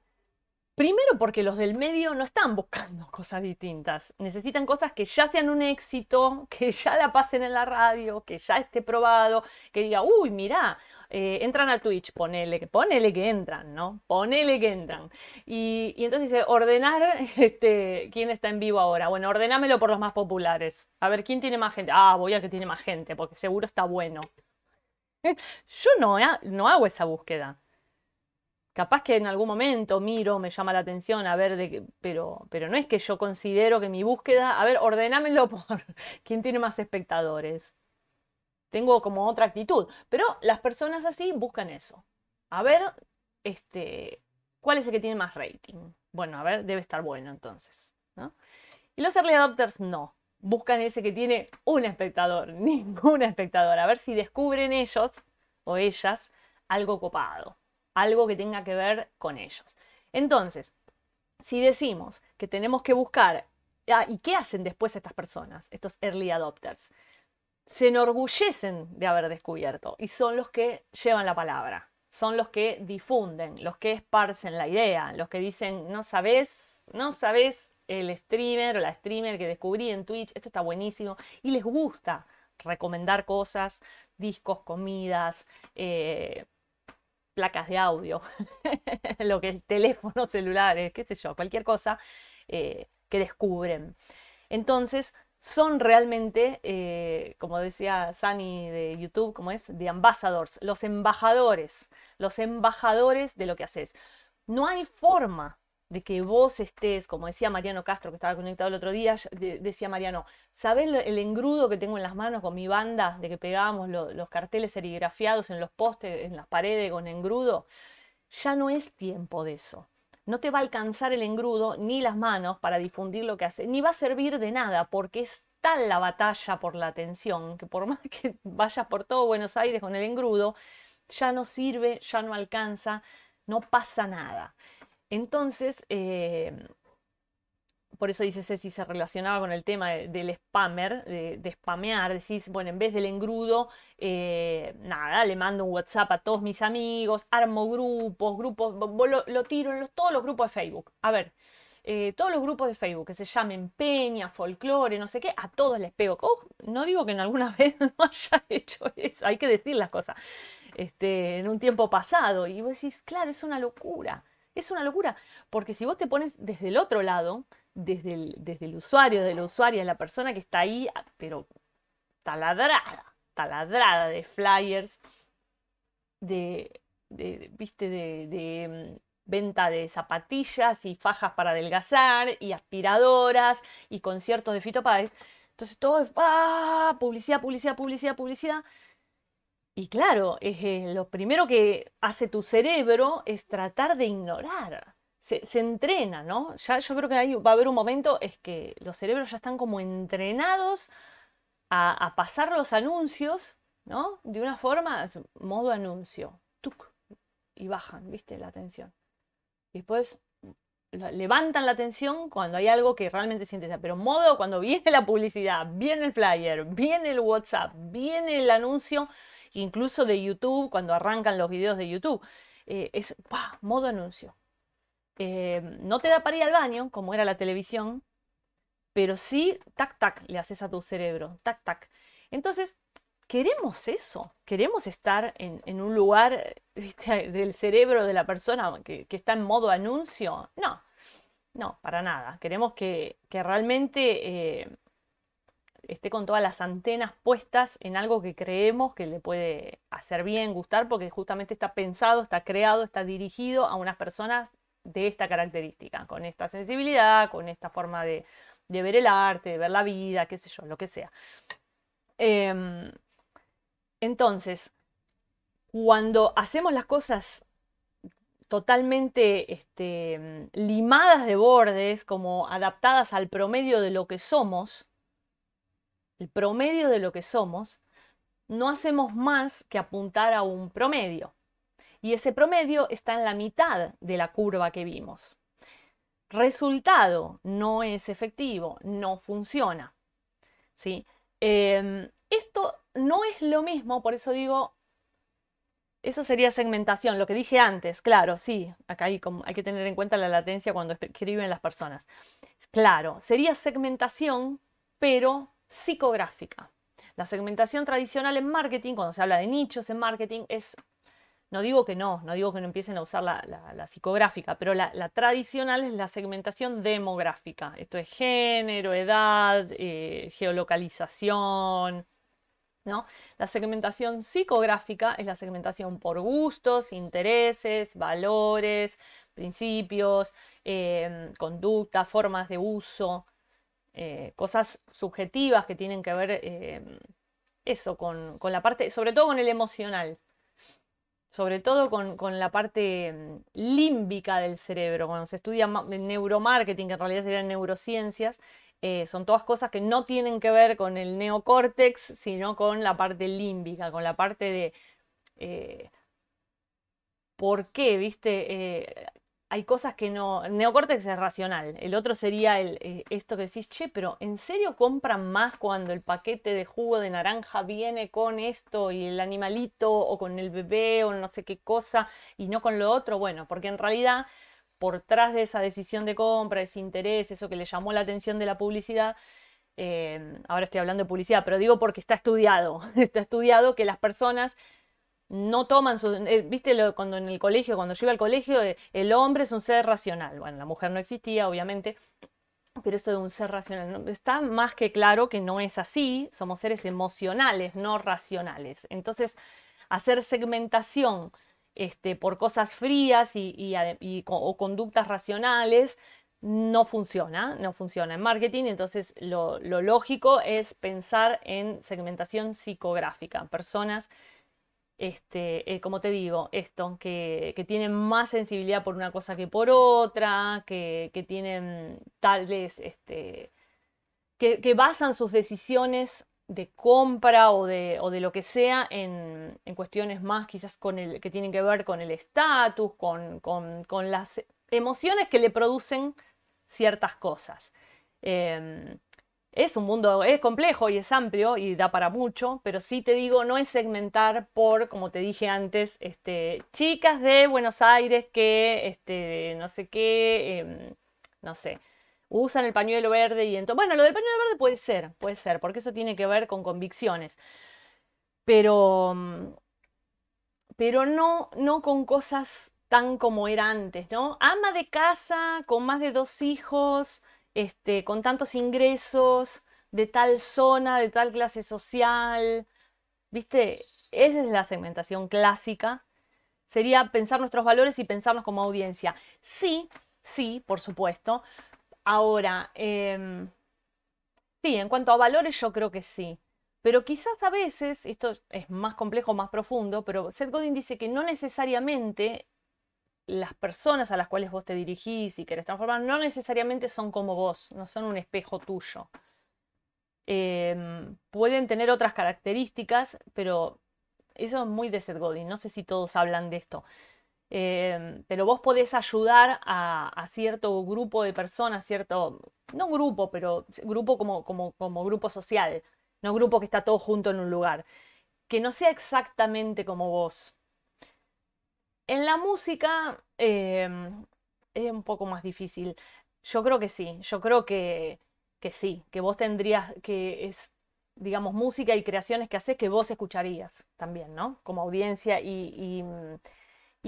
Primero porque los del medio no están buscando cosas distintas, necesitan cosas que ya sean un éxito, que ya la pasen en la radio, que ya esté probado, que diga, uy, mirá, eh, entran a Twitch, ponele, ponele que entran, ¿no? Ponele que entran. Y, entonces dice, ordenar este, quién está en vivo ahora. Bueno, ordenámelo por los más populares. A ver, ¿quién tiene más gente? Ah, voy a que tiene más gente, porque seguro está bueno. Yo no, no hago esa búsqueda. Capaz que en algún momento miro, me llama la atención, a ver, de pero, pero no es que yo considero que mi búsqueda, a ver, ordenámelo por quién tiene más espectadores. Tengo como otra actitud, pero las personas así buscan eso. A ver, este, ¿cuál es el que tiene más rating? Bueno, a ver, debe estar bueno entonces. ¿no? Y los early adopters no. Buscan ese que tiene un espectador, ningún espectador. A ver si descubren ellos o ellas algo copado algo que tenga que ver con ellos. Entonces, si decimos que tenemos que buscar, ah, ¿y qué hacen después estas personas, estos early adopters? Se enorgullecen de haber descubierto y son los que llevan la palabra, son los que difunden, los que esparcen la idea, los que dicen, no sabes, no sabes el streamer o la streamer que descubrí en Twitch, esto está buenísimo y les gusta recomendar cosas, discos, comidas, eh, placas de audio, lo que teléfonos celulares, qué sé yo, cualquier cosa eh, que descubren. Entonces, son realmente, eh, como decía Sani de YouTube, como es, de ambassadors, los embajadores, los embajadores de lo que haces. No hay forma de que vos estés, como decía Mariano Castro, que estaba conectado el otro día, decía Mariano, ¿sabés el engrudo que tengo en las manos con mi banda, de que pegábamos los carteles serigrafiados en los postes, en las paredes con engrudo? Ya no es tiempo de eso. No te va a alcanzar el engrudo ni las manos para difundir lo que hace, ni va a servir de nada porque es tal la batalla por la atención que por más que vayas por todo Buenos Aires con el engrudo, ya no sirve, ya no alcanza, no pasa nada. Entonces, eh, por eso dice Ceci, se relacionaba con el tema del spammer, de, spamear, decís, bueno, en vez del engrudo, eh, nada, le mando un WhatsApp a todos mis amigos, armo grupos, grupos, lo, tiro en todos los grupos de Facebook. A ver, eh, todos los grupos de Facebook que se llamen Peña, folklore no sé qué, a todos les pego. Oh, no digo que en alguna vez no haya hecho eso, hay que decir las cosas, este, en un tiempo pasado. Y vos decís, claro, es una locura. Es una locura, porque si vos te pones desde el otro lado, desde el, desde el usuario, de la usuaria, la persona que está ahí, ah, pero taladrada, taladrada de flyers, de, viste, de, mm, venta de zapatillas y fajas para adelgazar y aspiradoras y conciertos de Fito Páez. Entonces todo es ¡ah! publicidad, publicidad, publicidad, publicidad. Y claro, eh, lo primero que hace tu cerebro es tratar de ignorar. Se, se, entrena, ¿no? Ya yo creo que ahí va a haber un momento, es que los cerebros ya están como entrenados a, a pasar los anuncios, ¿no? De una forma, modo anuncio, tuc, y bajan, ¿viste? La atención. Y después mm, levantan la atención cuando hay algo que realmente sientes. Pero modo cuando viene la publicidad, viene el flyer, viene el WhatsApp, viene el anuncio, incluso de YouTube, cuando arrancan los videos de YouTube. Eh, es modo anuncio. Eh, no te da para ir al baño, como era la televisión, pero sí, tac, tac, le haces a tu cerebro, tac, tac. Entonces, queremos eso, queremos estar en, un lugar del cerebro de la persona que, está en modo anuncio. No, no, para nada. Queremos que, realmente... Eh, esté con todas las antenas puestas en algo que creemos que le puede hacer bien, gustar, porque justamente está pensado, está creado, está dirigido a unas personas de esta característica, con esta sensibilidad, con esta forma de, ver el arte, de ver la vida, qué sé yo, lo que sea. Em, entonces, cuando hacemos las cosas totalmente este, limadas de bordes, como adaptadas al promedio de lo que somos, el promedio de lo que somos, no hacemos más que apuntar a un promedio. Y ese promedio está en la mitad de la curva que vimos. Resultado, no es efectivo, no funciona. ¿sí? Em, esto no es lo mismo, por eso digo, eso sería segmentación, lo que dije antes, claro, sí, acá hay que tener en cuenta la latencia cuando escriben las personas. Claro, sería segmentación, pero psicográfica. La segmentación tradicional en marketing, cuando se habla de nichos en marketing, es, no digo que no, no digo que no empiecen a usar la, psicográfica, pero la, tradicional es la segmentación demográfica. Esto es género, edad, eh, geolocalización. ¿no? La segmentación psicográfica es la segmentación por gustos, intereses, valores, principios, eh, conductas, formas de uso, eh, cosas subjetivas que tienen que ver eh, eso, con, la parte, sobre todo con el emocional, sobre todo con, la parte mm, límbica del cerebro. Cuando se estudia neuromarketing, que en realidad serían neurociencias, eh, son todas cosas que no tienen que ver con el neocórtex, sino con la parte límbica, con la parte de por qué, ¿viste? hay cosas que no. neocortex neocórtex es racional. El otro sería el, eh, esto que decís, che, pero ¿en serio compran más cuando el paquete de jugo de naranja viene con esto y el animalito o con el bebé o no sé qué cosa y no con lo otro? Bueno, porque en realidad, por tras de esa decisión de compra, ese interés, eso que le llamó la atención de la publicidad, eh, ahora estoy hablando de publicidad, pero digo porque está estudiado, está estudiado que las personas no toman su, eh, viste cuando en el colegio, cuando yo iba al colegio, eh, el hombre es un ser racional. Bueno, la mujer no existía, obviamente, pero esto de un ser racional está más que claro que no es así. Somos seres emocionales, no racionales. Entonces, hacer segmentación este, por cosas frías y, o conductas racionales no funciona, no funciona en marketing, entonces lo, lo lógico es pensar en segmentación psicográfica, personas este, eh, como te digo, esto, que, tienen más sensibilidad por una cosa que por otra, que, que tienen tales, este, que, basan sus decisiones de compra o de, o de lo que sea en, cuestiones más quizás con el, que tienen que ver con el estatus, con, las emociones que le producen ciertas cosas. Em, es un mundo, es complejo y es amplio y da para mucho, pero sí te digo, no es segmentar por, como te dije antes, este, chicas de Buenos Aires que, este, no sé qué, em, no sé, usan el pañuelo verde y entonces, bueno, lo del pañuelo verde puede ser, puede ser, porque eso tiene que ver con convicciones, pero, mm, pero no, no con cosas tan como era antes, ¿no? Ama de casa, con más de dos hijos, este, con tantos ingresos, de tal zona, de tal clase social. ¿Viste? Esa es la segmentación clásica. Sería pensar nuestros valores y pensarnos como audiencia. Sí, sí, por supuesto. Ahora, em, sí, en cuanto a valores yo creo que sí. Pero quizás a veces, esto es más complejo, más profundo, pero Seth Godin dice que no necesariamente las personas a las cuales vos te dirigís y querés transformar no necesariamente son como vos, no son un espejo tuyo. Em, pueden tener otras características, pero eso es muy de Seth Godin. No sé si todos hablan de esto. Em, pero vos podés ayudar a, cierto grupo de personas, cierto, no grupo, pero grupo como, como, como grupo social, no grupo que está todo junto en un lugar, que no sea exactamente como vos, en la música em, es un poco más difícil. Yo creo que sí, yo creo que, que sí, que vos tendrías, que es, digamos, música y creaciones que haces que vos escucharías también, ¿no? Como audiencia y, y, mm,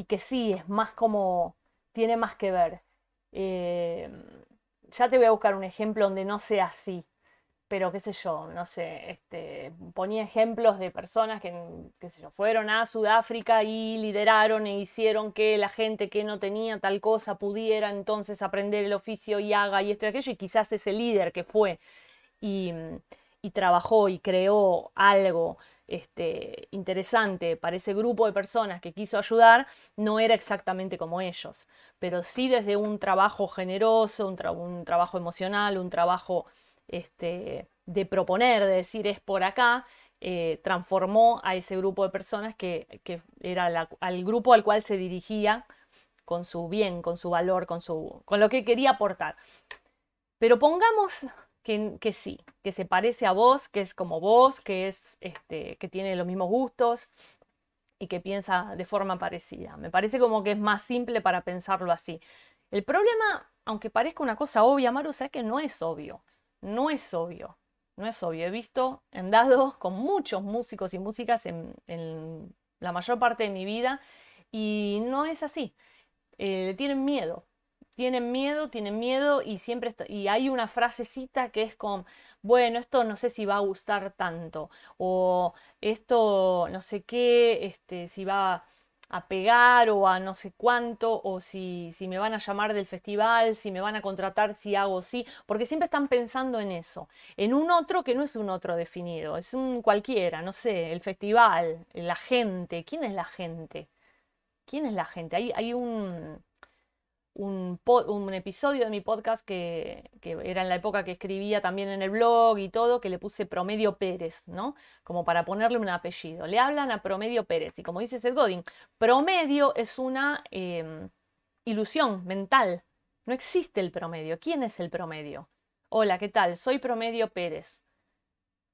que sí, es más como, tiene más que ver. Em, ya te voy a buscar un ejemplo donde no sea así, pero qué sé yo, no sé, este, ponía ejemplos de personas que, qué sé fueron a Sudáfrica y lideraron e hicieron que la gente que no tenía tal cosa pudiera entonces aprender el oficio y haga y esto y aquello, y quizás ese líder que fue y, y trabajó y creó algo este, interesante para ese grupo de personas que quiso ayudar, no era exactamente como ellos, pero sí desde un trabajo generoso, un trabajo emocional, un trabajo este, de proponer, de decir es por acá, eh, transformó a ese grupo de personas que, era la, al grupo al cual se dirigía con su bien, con su valor, con, su, con lo que quería aportar. Pero pongamos que, sí, que se parece a vos, que es como vos, que, es, este, que tiene los mismos gustos y que piensa de forma parecida. Me parece como que es más simple para pensarlo así. El problema, aunque parezca una cosa obvia, Maru, es que no es obvio no es obvio. No es obvio. He visto en dados con muchos músicos y músicas en, la mayor parte de mi vida y no es así. Eh, tienen miedo. Tienen miedo, tienen miedo y siempre está, y hay una frasecita que es como, bueno, esto no sé si va a gustar tanto o esto no sé qué, este, si va a pegar o a no sé cuánto, o si, si, me van a llamar del festival, si me van a contratar, si hago sí, porque siempre están pensando en eso, en un otro que no es un otro definido, es un cualquiera, no sé, el festival, la gente, ¿quién es la gente? ¿Quién es la gente? hay un, un, episodio de mi podcast que, era en la época que escribía también en el blog y todo, que le puse Promedio Pérez, ¿no? Como para ponerle un apellido. Le hablan a Promedio Pérez y como dice Seth Godin, promedio es una em, ilusión mental. No existe el promedio. ¿Quién es el promedio? Hola, ¿qué tal? Soy Promedio Pérez.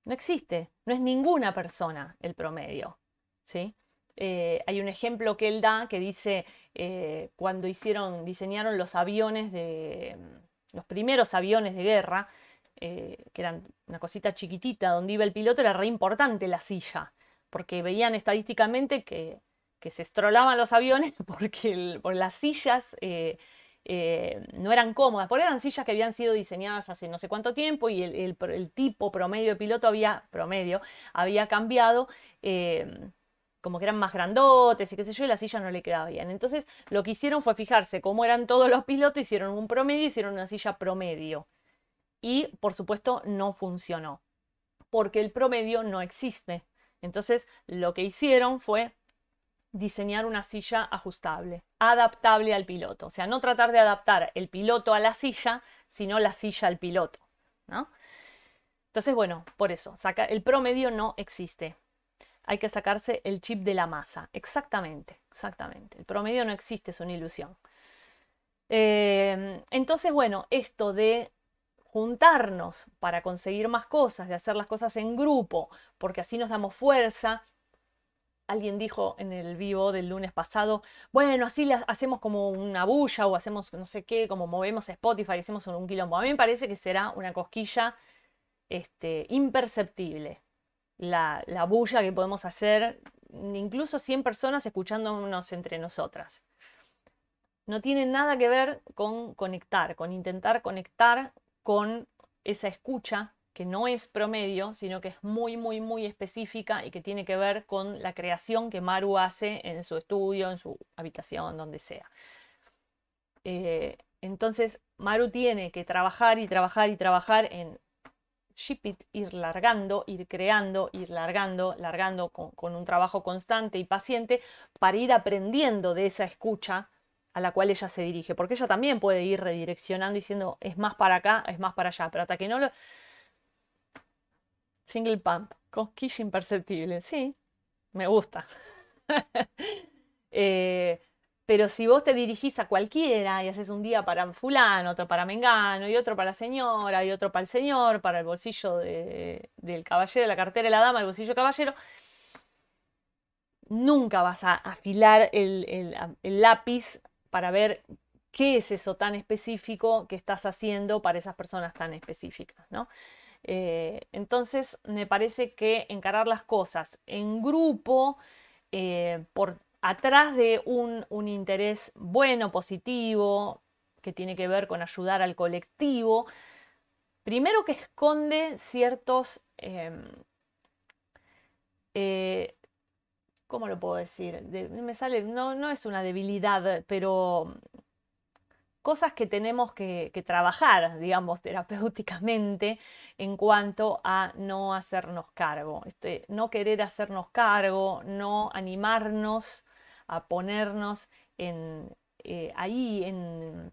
No existe. No es ninguna persona el promedio, ¿sí? Eh, hay un ejemplo que él da que dice, eh, cuando hicieron, diseñaron los aviones de, mm, los primeros aviones de guerra, eh, que eran una cosita chiquitita donde iba el piloto, era re importante la silla, porque veían estadísticamente que, se estrolaban los aviones porque, las sillas... no eran cómodas, porque eran sillas que habían sido diseñadas hace no sé cuánto tiempo y el, tipo promedio de piloto había, promedio, había cambiado como que eran más grandotes y qué sé yo, y la silla no le quedaba bien. Entonces lo que hicieron fue fijarse cómo eran todos los pilotos, hicieron un promedio, hicieron una silla promedio. Y por supuesto no funcionó, porque el promedio no existe. Entonces lo que hicieron fue diseñar una silla ajustable, adaptable al piloto. O sea, no tratar de adaptar el piloto a la silla, sino la silla al piloto. ¿no? Entonces, bueno, por eso, saca, el promedio no existe hay que sacarse el chip de la masa. Exactamente, exactamente. El promedio no existe, es una ilusión. Eh, entonces, bueno, esto de juntarnos para conseguir más cosas, de hacer las cosas en grupo, porque así nos damos fuerza. Alguien dijo en el vivo del lunes pasado, bueno, así hacemos como una bulla o hacemos no sé qué, como movemos Spotify, hacemos un, un quilombo. A mí me parece que será una cosquilla este, imperceptible la, bulla que podemos hacer, incluso 100 personas escuchándonos entre nosotras. No tiene nada que ver con conectar, con intentar conectar con esa escucha que no es promedio, sino que es muy, muy, muy específica y que tiene que ver con la creación que Maru hace en su estudio, en su habitación, donde sea. Eh, entonces, Maru tiene que trabajar y trabajar y trabajar en ir largando, ir creando, ir largando, largando con, un trabajo constante y paciente para ir aprendiendo de esa escucha a la cual ella se dirige, porque ella también puede ir redireccionando diciendo es más para acá, es más para allá, pero hasta que no lo... Single pump, cosquilla imperceptible, sí, me gusta. eh, pero si vos te dirigís a cualquiera y haces un día para fulano, otro para Mengano, y otro para la señora, y otro para el señor, para el bolsillo del caballero, la cartera de la dama, el bolsillo caballero, nunca vas a afilar el, lápiz para ver qué es eso tan específico que estás haciendo para esas personas tan específicas, ¿no? Eh, entonces, me parece que encarar las cosas en grupo, eh, por atrás de un, interés bueno, positivo, que tiene que ver con ayudar al colectivo, primero que esconde ciertos, em, eh, ¿cómo lo puedo decir? me sale, no, es una debilidad, pero cosas que tenemos que, trabajar, digamos, terapéuticamente en cuanto a no hacernos cargo, este, no querer hacernos cargo, no animarnos a ponernos en, eh, ahí en,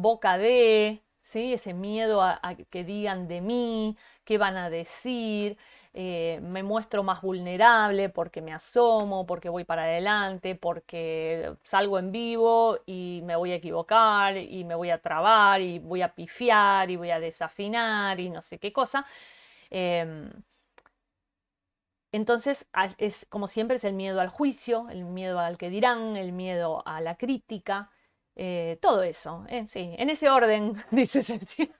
boca de, ¿sí? ese miedo a, que digan de mí, qué van a decir, eh, me muestro más vulnerable porque me asomo, porque voy para adelante, porque salgo en vivo y me voy a equivocar y me voy a trabar y voy a pifiar y voy a desafinar y no sé qué cosa. Em, entonces, es como siempre, es el miedo al juicio, el miedo al que dirán, el miedo a la crítica, eh, todo eso. Eh, sí, en ese orden, dice Cecilia.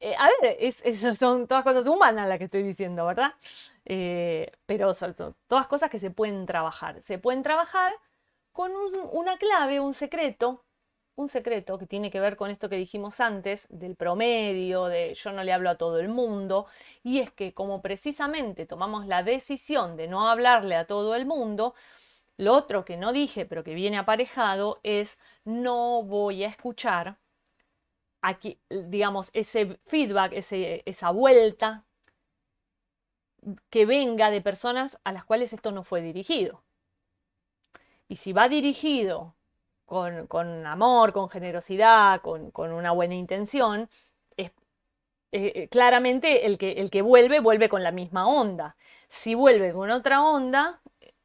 Eh, a ver, es, son todas cosas humanas las que estoy diciendo, ¿verdad? pero son todas cosas que se pueden trabajar. Se pueden trabajar con una clave, un secreto, un secreto que tiene que ver con esto que dijimos antes, del promedio, de yo no le hablo a todo el mundo, y es que como precisamente tomamos la decisión de no hablarle a todo el mundo, lo otro que no dije, pero que viene aparejado, es no voy a escuchar aquí, digamos, ese feedback, esa vuelta que venga de personas a las cuales esto no fue dirigido. Y si va dirigido con, amor, con generosidad, con, una buena intención, eh, eh, claramente el que, el que vuelve vuelve con la misma onda. Si vuelve con otra onda,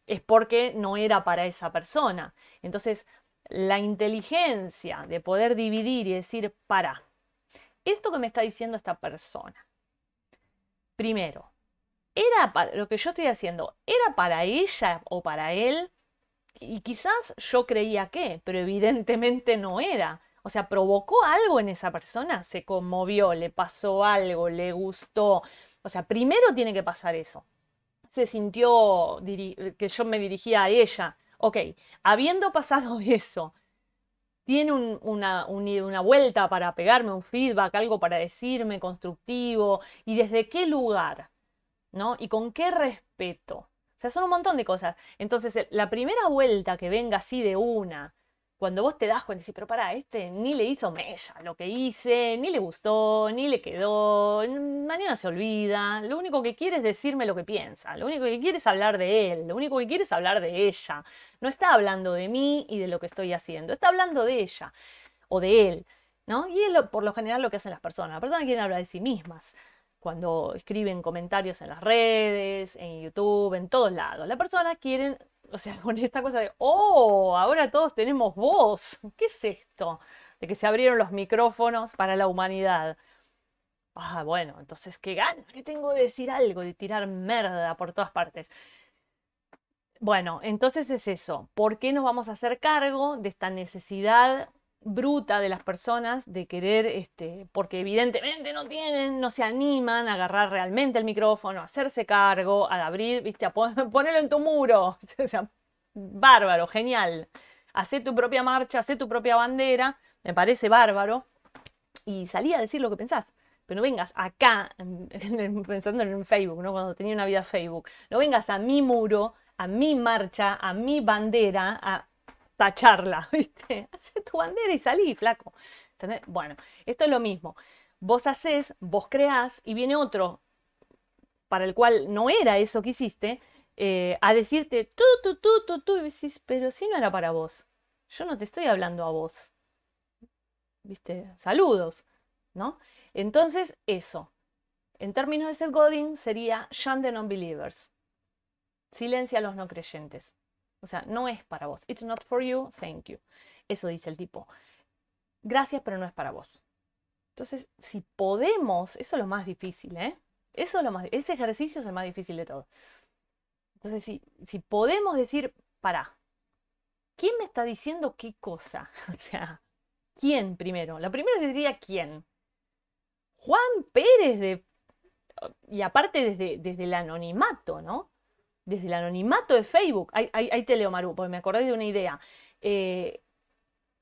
es porque no era para esa persona. Entonces, la inteligencia de poder dividir y decir, para, esto que me está diciendo esta persona, primero, ¿era para, lo que yo estoy haciendo, ¿era para ella o para él? y quizás yo creía que, pero evidentemente no era. O sea, provocó algo en esa persona, se conmovió, le pasó algo, le gustó. O sea, primero tiene que pasar eso. Se sintió que yo me dirigía a ella. Ok, habiendo pasado eso, tiene una, una vuelta para pegarme, un feedback, algo para decirme constructivo. ¿Y desde qué lugar? ¿No? ¿Y con qué respeto? sea, son un montón de cosas. Entonces, la primera vuelta que venga así de una, cuando vos te das cuenta y decís, pero pará, este ni le hizo mella lo que hice, ni le gustó, ni le quedó, mañana se olvida, lo único que quiere es decirme lo que piensa, lo único que quiere es hablar de él, lo único que quiere es hablar de ella. No está hablando de mí y de lo que estoy haciendo, está hablando de ella o de él. ¿No? Y es por lo general lo que hacen las personas. Las personas quieren hablar de sí mismas cuando escriben comentarios en las redes, en YouTube, en todos lados. la persona quiere, o sea, con esta cosa de, oh, ahora todos tenemos voz. ¿Qué es esto? De que se abrieron los micrófonos para la humanidad. Ah, bueno, entonces qué gana que tengo de decir algo, de tirar merda por todas partes. Bueno, entonces es eso. ¿Por qué nos vamos a hacer cargo de esta necesidad bruta de las personas de querer, este, porque evidentemente no tienen, no se animan a agarrar realmente el micrófono, a hacerse cargo, a abrir, viste, a ponerlo en tu muro. o sea, bárbaro, genial. Hacé tu propia marcha, hacé tu propia bandera, me parece bárbaro. Y salí a decir lo que pensás. Pero no vengas acá, pensando en Facebook, ¿no? Cuando tenía una vida Facebook. No vengas a mi muro, a mi marcha, a mi bandera, a charla, ¿viste? Hace tu bandera y salí, flaco. Bueno, esto es lo mismo. Vos haces, vos creás y viene otro para el cual no era eso que hiciste, eh, a decirte tú, tú, tú, tú, tú, y decís, pero si no era para vos. Yo no te estoy hablando a vos. ¿Viste? Saludos, ¿no? Entonces, eso. En términos de Seth Godin sería shun the non-believers. Silencia a los no creyentes. O sea, no es para vos. It's not for you, thank you. Eso dice el tipo. Gracias, pero no es para vos. Entonces, si podemos, eso es lo más difícil, ¿eh? Eso lo más, ese ejercicio es el más difícil de todos. Entonces, si, si podemos decir, para, ¿quién me está diciendo qué cosa? O sea, ¿quién primero? La primera diría quién. Juan Pérez de... Y aparte desde, desde el anonimato, ¿no? desde el anonimato de Facebook. Ahí, te leo, Maru, porque me acordé de una idea. Eh,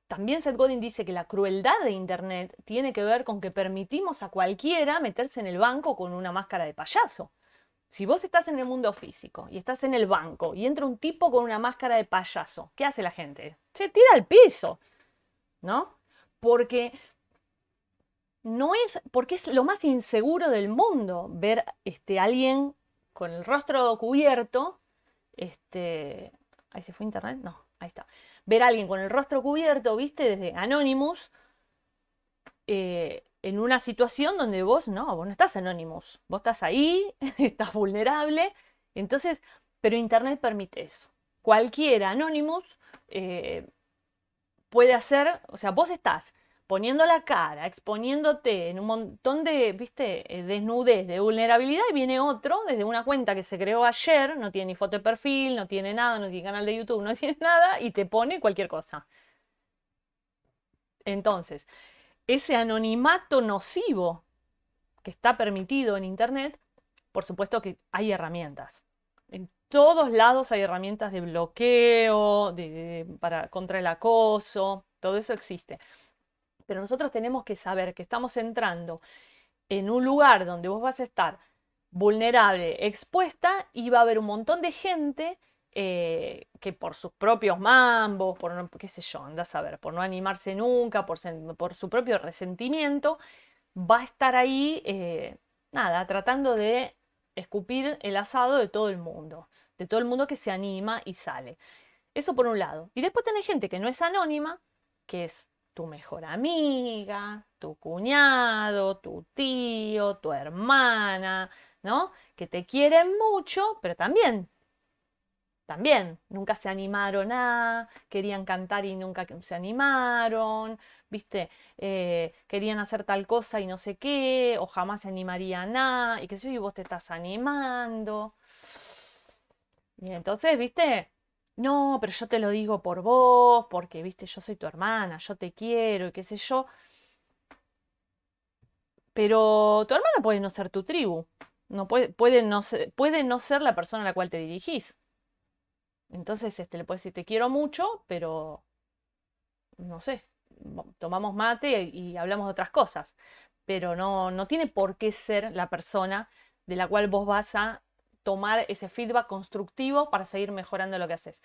también Seth Godin dice que la crueldad de Internet tiene que ver con que permitimos a cualquiera meterse en el banco con una máscara de payaso. Si vos estás en el mundo físico y estás en el banco y entra un tipo con una máscara de payaso, ¿qué hace la gente? Se tira al piso, ¿no? Porque no es, porque es lo más inseguro del mundo ver este, a alguien con el rostro cubierto, este, ahí se fue internet, no, ahí está, ver a alguien con el rostro cubierto, viste, desde Anonymous, eh, en una situación donde vos no, vos no estás Anonymous, vos estás ahí, estás vulnerable, entonces, pero Internet permite eso. Cualquier Anonymous eh, puede hacer, o sea, vos estás poniendo la cara, exponiéndote en un montón de, viste, eh, desnudez, de vulnerabilidad, y viene otro desde una cuenta que se creó ayer, no tiene ni foto de perfil, no tiene nada, no tiene canal de YouTube, no tiene nada, y te pone cualquier cosa. Entonces, ese anonimato nocivo que está permitido en Internet, por supuesto que hay herramientas. En todos lados hay herramientas de bloqueo, para, contra el acoso, todo eso existe. Pero nosotros tenemos que saber que estamos entrando en un lugar donde vos vas a estar vulnerable, expuesta y va a haber un montón de gente eh, que por sus propios mambos, por no, qué sé yo, anda a saber, por no animarse nunca, por, su propio resentimiento, va a estar ahí, eh, nada, tratando de escupir el asado de todo el mundo, de todo el mundo que se anima y sale. Eso por un lado. Y después tenés gente que no es anónima, que es tu mejor amiga, tu cuñado, tu tío, tu hermana, ¿no? Que te quieren mucho, pero también, también, nunca se animaron a, querían cantar y nunca se animaron, ¿viste? Eh, querían hacer tal cosa y no sé qué, o jamás se animarían a, y qué sé yo, y vos te estás animando. Y entonces, ¿viste? no, pero yo te lo digo por vos, porque, viste, yo soy tu hermana, yo te quiero y qué sé yo. Pero tu hermana puede no ser tu tribu, no puede, no ser, puede no ser la persona a la cual te dirigís. Entonces, este, le puedes decir, te quiero mucho, pero, no sé, tomamos mate y hablamos de otras cosas, pero no, no tiene por qué ser la persona de la cual vos vas a tomar ese feedback constructivo para seguir mejorando lo que haces.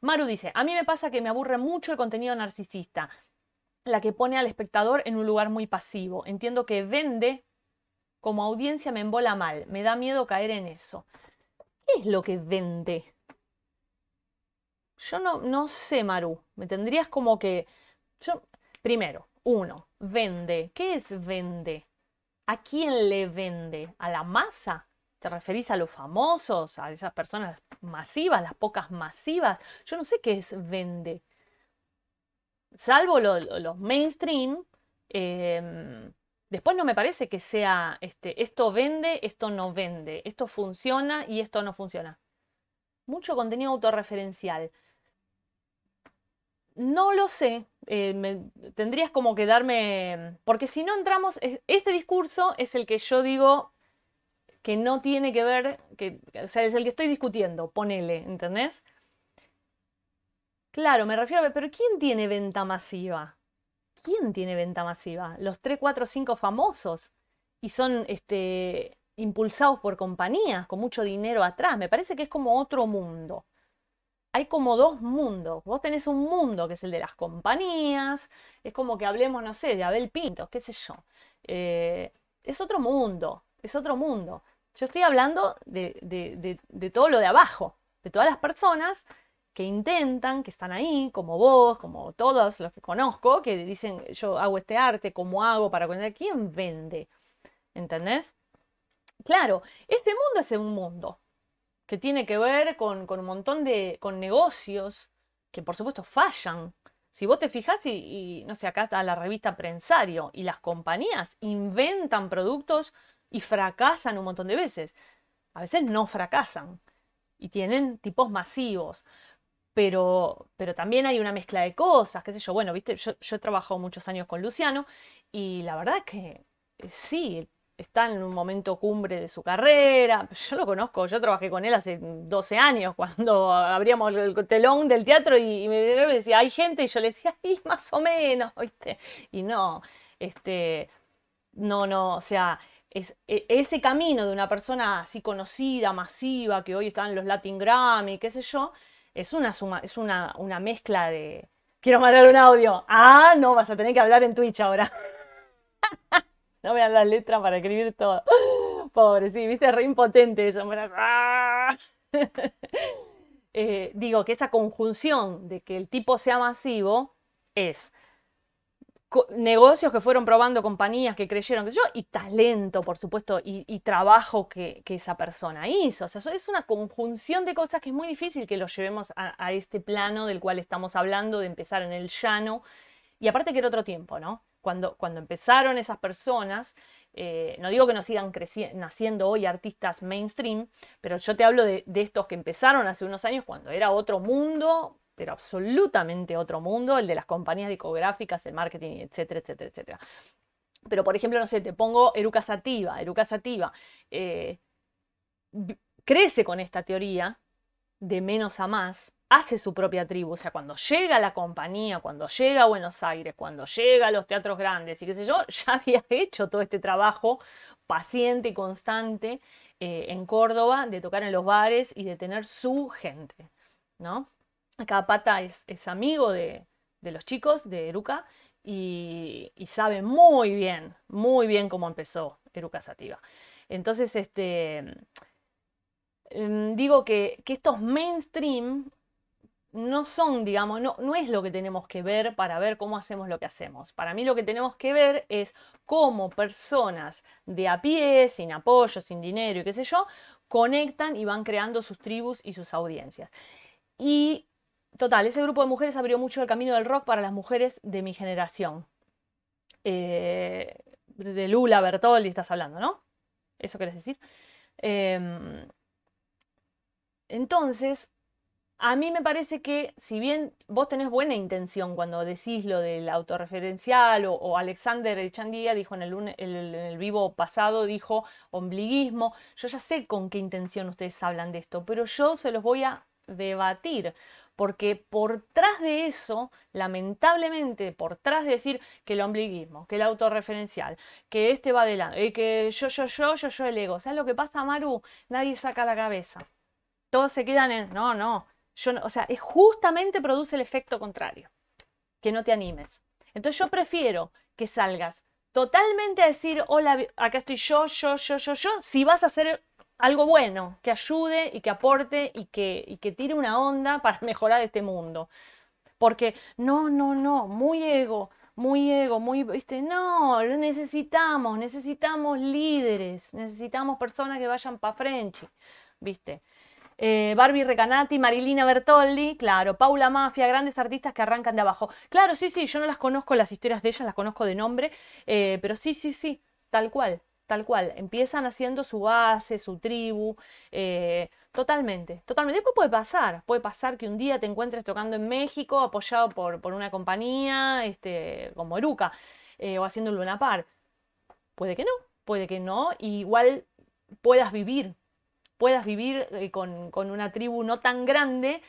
Maru dice, a mí me pasa que me aburre mucho el contenido narcisista, la que pone al espectador en un lugar muy pasivo. Entiendo que vende, como audiencia me embola mal, me da miedo caer en eso. ¿Qué es lo que vende? Yo no, no sé, Maru, me tendrías como que... primero, uno, vende. ¿Qué es vende? ¿A quién le vende? ¿A la masa? ¿Te referís a los famosos, a esas personas masivas, las pocas masivas? Yo no sé qué es vende. Salvo los mainstream, em, después no me parece que sea este, esto vende, esto no vende, esto funciona y esto no funciona. Mucho contenido autorreferencial. No lo sé, eh, tendrías como que darme, porque si no entramos, este discurso es el que yo digo, que no tiene que ver, que, o sea, es el que estoy discutiendo, ponele, ¿entendés? Claro, me refiero a, pero ¿quién tiene venta masiva? ¿Quién tiene venta masiva? Los 3, 4, 5 famosos y son este, impulsados por compañías con mucho dinero atrás. Me parece que es como otro mundo. Hay como dos mundos. Vos tenés un mundo que es el de las compañías. Es como que hablemos, no sé, de Abel Pinto, qué sé yo. Eh, es otro mundo, es otro mundo. Yo estoy hablando de, todo lo de abajo, de todas las personas que intentan, que están ahí, como vos, como todos los que conozco, que dicen, yo hago este arte, ¿cómo hago para conectar? ¿Quién vende? ¿Entendés? Claro, este mundo es un mundo que tiene que ver con, un montón de con negocios que por supuesto fallan, si vos te fijas y, y, no sé, acá está la revista Prensario y las compañías inventan productos y fracasan un montón de veces. A veces no fracasan y tienen tipos masivos. Pero, pero también hay una mezcla de cosas, qué sé yo. Bueno, viste, yo, he trabajado muchos años con Luciano y la verdad que eh, sí, está en un momento cumbre de su carrera. Yo lo conozco, yo trabajé con él hace 12 años, cuando abríamos el telón del teatro y, me decía, hay gente, y yo le decía, sí, más o menos, Y no, este, no, no, o sea, e, ese camino de una persona así conocida, masiva, que hoy están en los Latin Grammy, qué sé yo, es una suma, es una, mezcla de. Quiero mandar un audio. Ah, no, vas a tener que hablar en Twitch ahora. no vean las letras para escribir todo. Pobre, sí, viste, re impotente eso. Eh, digo que esa conjunción de que el tipo sea masivo es negocios que fueron probando, compañías que creyeron que yo, y talento, por supuesto, y, trabajo que, esa persona hizo. O sea, es una conjunción de cosas que es muy difícil que los llevemos a, este plano del cual estamos hablando, de empezar en el llano. Y aparte que era otro tiempo, ¿no? Cuando, cuando empezaron esas personas, eh, no digo que no sigan naciendo hoy artistas mainstream, pero yo te hablo de, de estos que empezaron hace unos años cuando era otro mundo, pero absolutamente otro mundo, el de las compañías discográficas, el marketing, etcétera, etcétera, etcétera. Pero, por ejemplo, no sé, te pongo Eruca Sativa. Eruca Sativa eh, crece con esta teoría de menos a más, hace su propia tribu. O sea, cuando llega la compañía, cuando llega a Buenos Aires, cuando llega a los teatros grandes y qué sé yo, ya había hecho todo este trabajo paciente y constante eh, en Córdoba de tocar en los bares y de tener su gente, ¿no? Acá Pata es, amigo de, los chicos, de Eruca, y, sabe muy bien, muy bien cómo empezó Eruca Sativa. Entonces, este, em, digo que, estos mainstream no son, digamos, no, no, es lo que tenemos que ver para ver cómo hacemos lo que hacemos. Para mí lo que tenemos que ver es cómo personas de a pie, sin apoyo, sin dinero y qué sé yo, conectan y van creando sus tribus y sus audiencias. Y total, ese grupo de mujeres abrió mucho el camino del rock para las mujeres de mi generación. Eh, de Lula, Bertoldi, estás hablando, ¿no? Eso querés decir. Em, entonces, a mí me parece que si bien vos tenés buena intención cuando decís lo del autorreferencial o, o Alexander Echandía dijo en el, en el vivo pasado, dijo ombliguismo, yo ya sé con qué intención ustedes hablan de esto, pero yo se los voy a debatir porque por tras de eso, lamentablemente, por tras de decir que el ombliguismo, que el autorreferencial, que este va adelante, eh, que yo, yo, yo, yo, yo el ego, ¿sabes lo que pasa, Maru? Nadie saca la cabeza. Todos se quedan en, no, no, yo no, o sea, es justamente produce el efecto contrario, que no te animes. Entonces yo prefiero que salgas totalmente a decir, hola, acá estoy yo, yo, yo, yo, yo, si vas a hacer algo bueno, que ayude y que aporte y que, que tire una onda para mejorar este mundo. Porque no, no, no, muy ego, muy ego, muy, viste, no, lo necesitamos, necesitamos líderes, necesitamos personas que vayan para frente, viste. Eh, Barbie Recanati, Marilina Bertoldi, claro, Paula Mafia, grandes artistas que arrancan de abajo. Claro, sí, sí, yo no las conozco las historias de ellas, las conozco de nombre, eh, pero sí, sí, sí, tal cual. Tal cual, empiezan haciendo su base, su tribu, eh, totalmente, totalmente. Después puede pasar, puede pasar que un día te encuentres tocando en México apoyado por, por una compañía este, como Eruca eh, o haciendo un apar Puede que no, puede que no, igual puedas vivir, puedas vivir eh, con, una tribu no tan grande,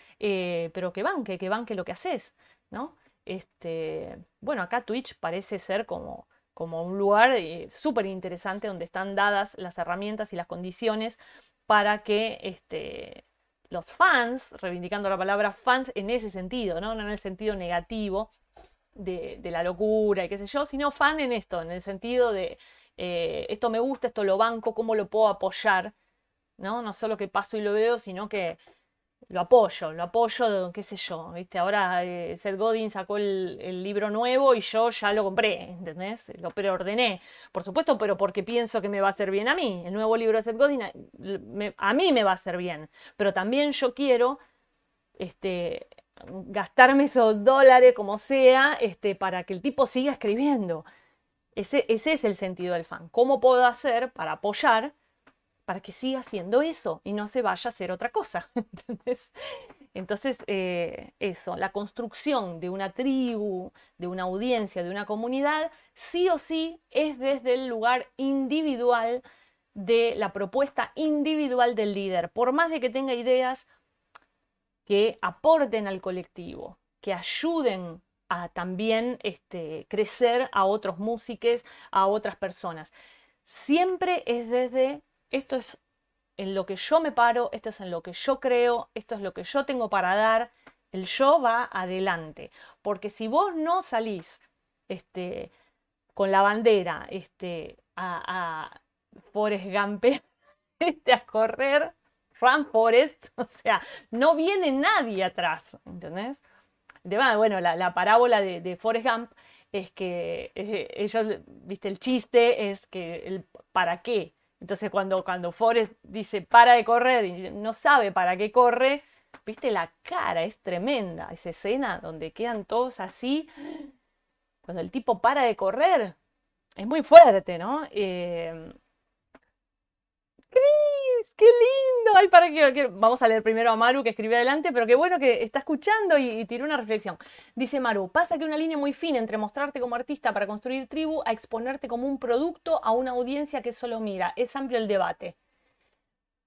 pero que banque, que banque lo que haces, ¿no? Este, bueno, acá Twitch parece ser como como un lugar eh, súper interesante donde están dadas las herramientas y las condiciones para que este, los fans, reivindicando la palabra fans en ese sentido, no, en el sentido negativo de, la locura y qué sé yo, sino fan en esto, en el sentido de eh, esto me gusta, esto lo banco, cómo lo puedo apoyar, ¿no? No solo que paso y lo veo, sino que lo apoyo, lo apoyo, qué sé yo, ¿viste? Ahora eh, Seth Godin sacó el, libro nuevo y yo ya lo compré, ¿entendés? Lo preordené, por supuesto, pero porque pienso que me va a hacer bien a mí. El nuevo libro de Seth Godin a, mí me va a hacer bien, pero también yo quiero este, gastarme esos dólares como sea este, para que el tipo siga escribiendo. Ese, ese es el sentido del fan. ¿Cómo puedo hacer para apoyar? para que siga haciendo eso y no se vaya a hacer otra cosa. Entonces, eh, eso, la construcción de una tribu, de una audiencia, de una comunidad, sí o sí es desde el lugar individual de la propuesta individual del líder, por más de que tenga ideas que aporten al colectivo, que ayuden a también este, crecer a otros músicos, a otras personas. Siempre es desde esto es en lo que yo me paro, esto es en lo que yo creo, esto es lo que yo tengo para dar, el yo va adelante. Porque si vos no salís este, con la bandera este, a, a Forrest este, a correr, Run Forest, o sea, no viene nadie atrás, ¿entendés? bueno, la, la parábola de, de, Forrest Gump es que eh, ellos, viste, el chiste es que el para qué, entonces cuando, cuando Forrest dice para de correr y no sabe para qué corre, viste la cara, es tremenda esa escena donde quedan todos así, cuando el tipo para de correr, es muy fuerte, ¿no? Eh, qué lindo! para que, vamos a leer primero a Maru que escribe adelante, pero qué bueno que está escuchando y, y tiró una reflexión. Dice Maru, pasa que una línea muy fina entre mostrarte como artista para construir tribu a exponerte como un producto a una audiencia que solo mira. Es amplio el debate.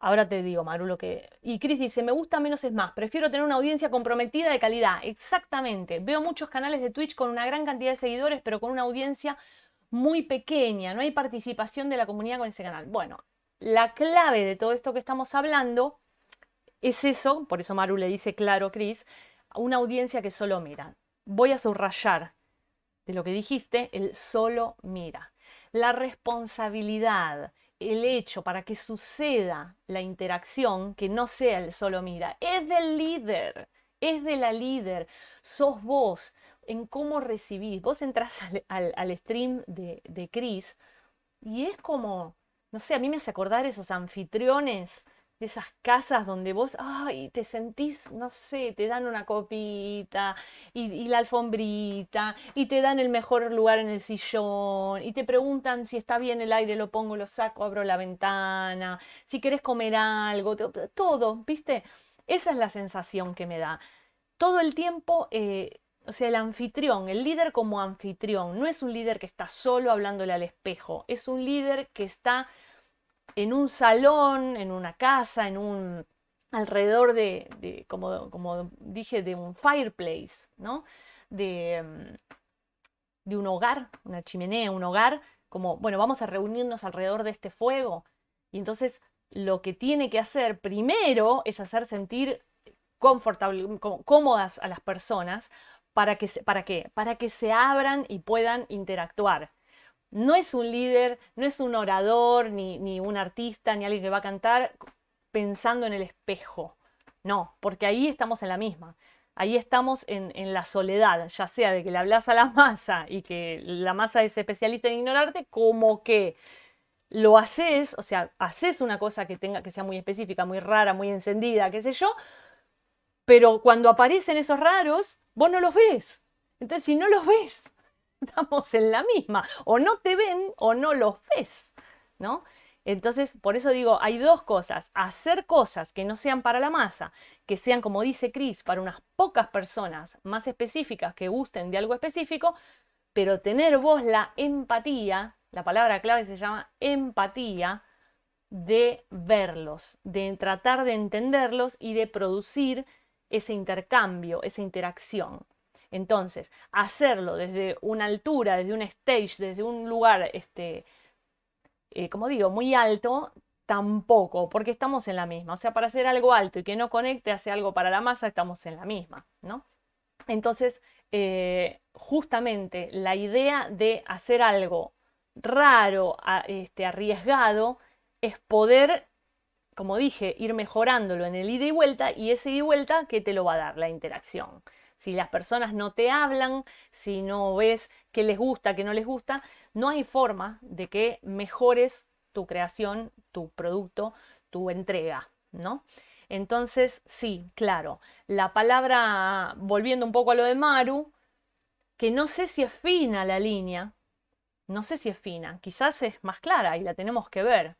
Ahora te digo, Maru, lo que... Y Cris dice, me gusta menos es más, prefiero tener una audiencia comprometida de calidad. Exactamente. Veo muchos canales de Twitch con una gran cantidad de seguidores, pero con una audiencia muy pequeña. No hay participación de la comunidad con ese canal. Bueno, la clave de todo esto que estamos hablando es eso, por eso Maru le dice claro, Cris, a una audiencia que solo mira. Voy a subrayar de lo que dijiste, el solo mira. La responsabilidad, el hecho para que suceda la interacción, que no sea el solo mira, es del líder, es de la líder, sos vos en cómo recibís. Vos entras al, stream de, de Cris y es como no sé, a mí me hace acordar esos anfitriones de esas casas donde vos, ay, te sentís, no sé, te dan una copita y, la alfombrita y te dan el mejor lugar en el sillón y te preguntan si está bien el aire, lo pongo, lo saco, abro la ventana, si querés comer algo, todo, ¿viste? Esa es la sensación que me da. Todo el tiempo eh, o sea, el anfitrión, el líder como anfitrión, no es un líder que está solo hablándole al espejo, es un líder que está en un salón, en una casa, en un alrededor de, como, dije, de un fireplace, ¿no? De, mm, de un hogar, una chimenea, un hogar, como, bueno, vamos a reunirnos alrededor de este fuego. Y entonces lo que tiene que hacer primero es hacer sentir cómodas a las personas para que, ¿para qué? Para que se abran y puedan interactuar. No es un líder, no es un orador, ni, un artista, ni alguien que va a cantar pensando en el espejo. No, porque ahí estamos en la misma. Ahí estamos en, la soledad, ya sea de que le hablas a la masa y que la masa es especialista en ignorarte, como que lo haces, o sea, haces una cosa que, tenga, que sea muy específica, muy rara, muy encendida, qué sé yo, pero cuando aparecen esos raros, vos no los ves. Entonces, si no los ves, estamos en la misma. O no te ven o no los ves, ¿no? Entonces, por eso digo, hay dos cosas. Hacer cosas que no sean para la masa, que sean, como dice Chris, para unas pocas personas más específicas que gusten de algo específico, pero tener vos la empatía, la palabra clave se llama empatía, de verlos, de tratar de entenderlos y de producir ese intercambio, esa interacción. Entonces, hacerlo desde una altura, desde un stage, desde un lugar, este, eh, como digo, muy alto, tampoco, porque estamos en la misma. O sea, para hacer algo alto y que no conecte hace algo para la masa, estamos en la misma, ¿no? Entonces, eh, justamente la idea de hacer algo raro, este, arriesgado, es poder como dije, ir mejorándolo en el ida y vuelta y ese ida y vuelta que te lo va a dar la interacción. Si las personas no te hablan, si no ves qué les gusta, qué no les gusta, no hay forma de que mejores tu creación, tu producto, tu entrega, ¿no? Entonces, sí, claro, la palabra, volviendo un poco a lo de Maru, que no sé si es fina la línea, no sé si es fina, quizás es más clara y la tenemos que ver,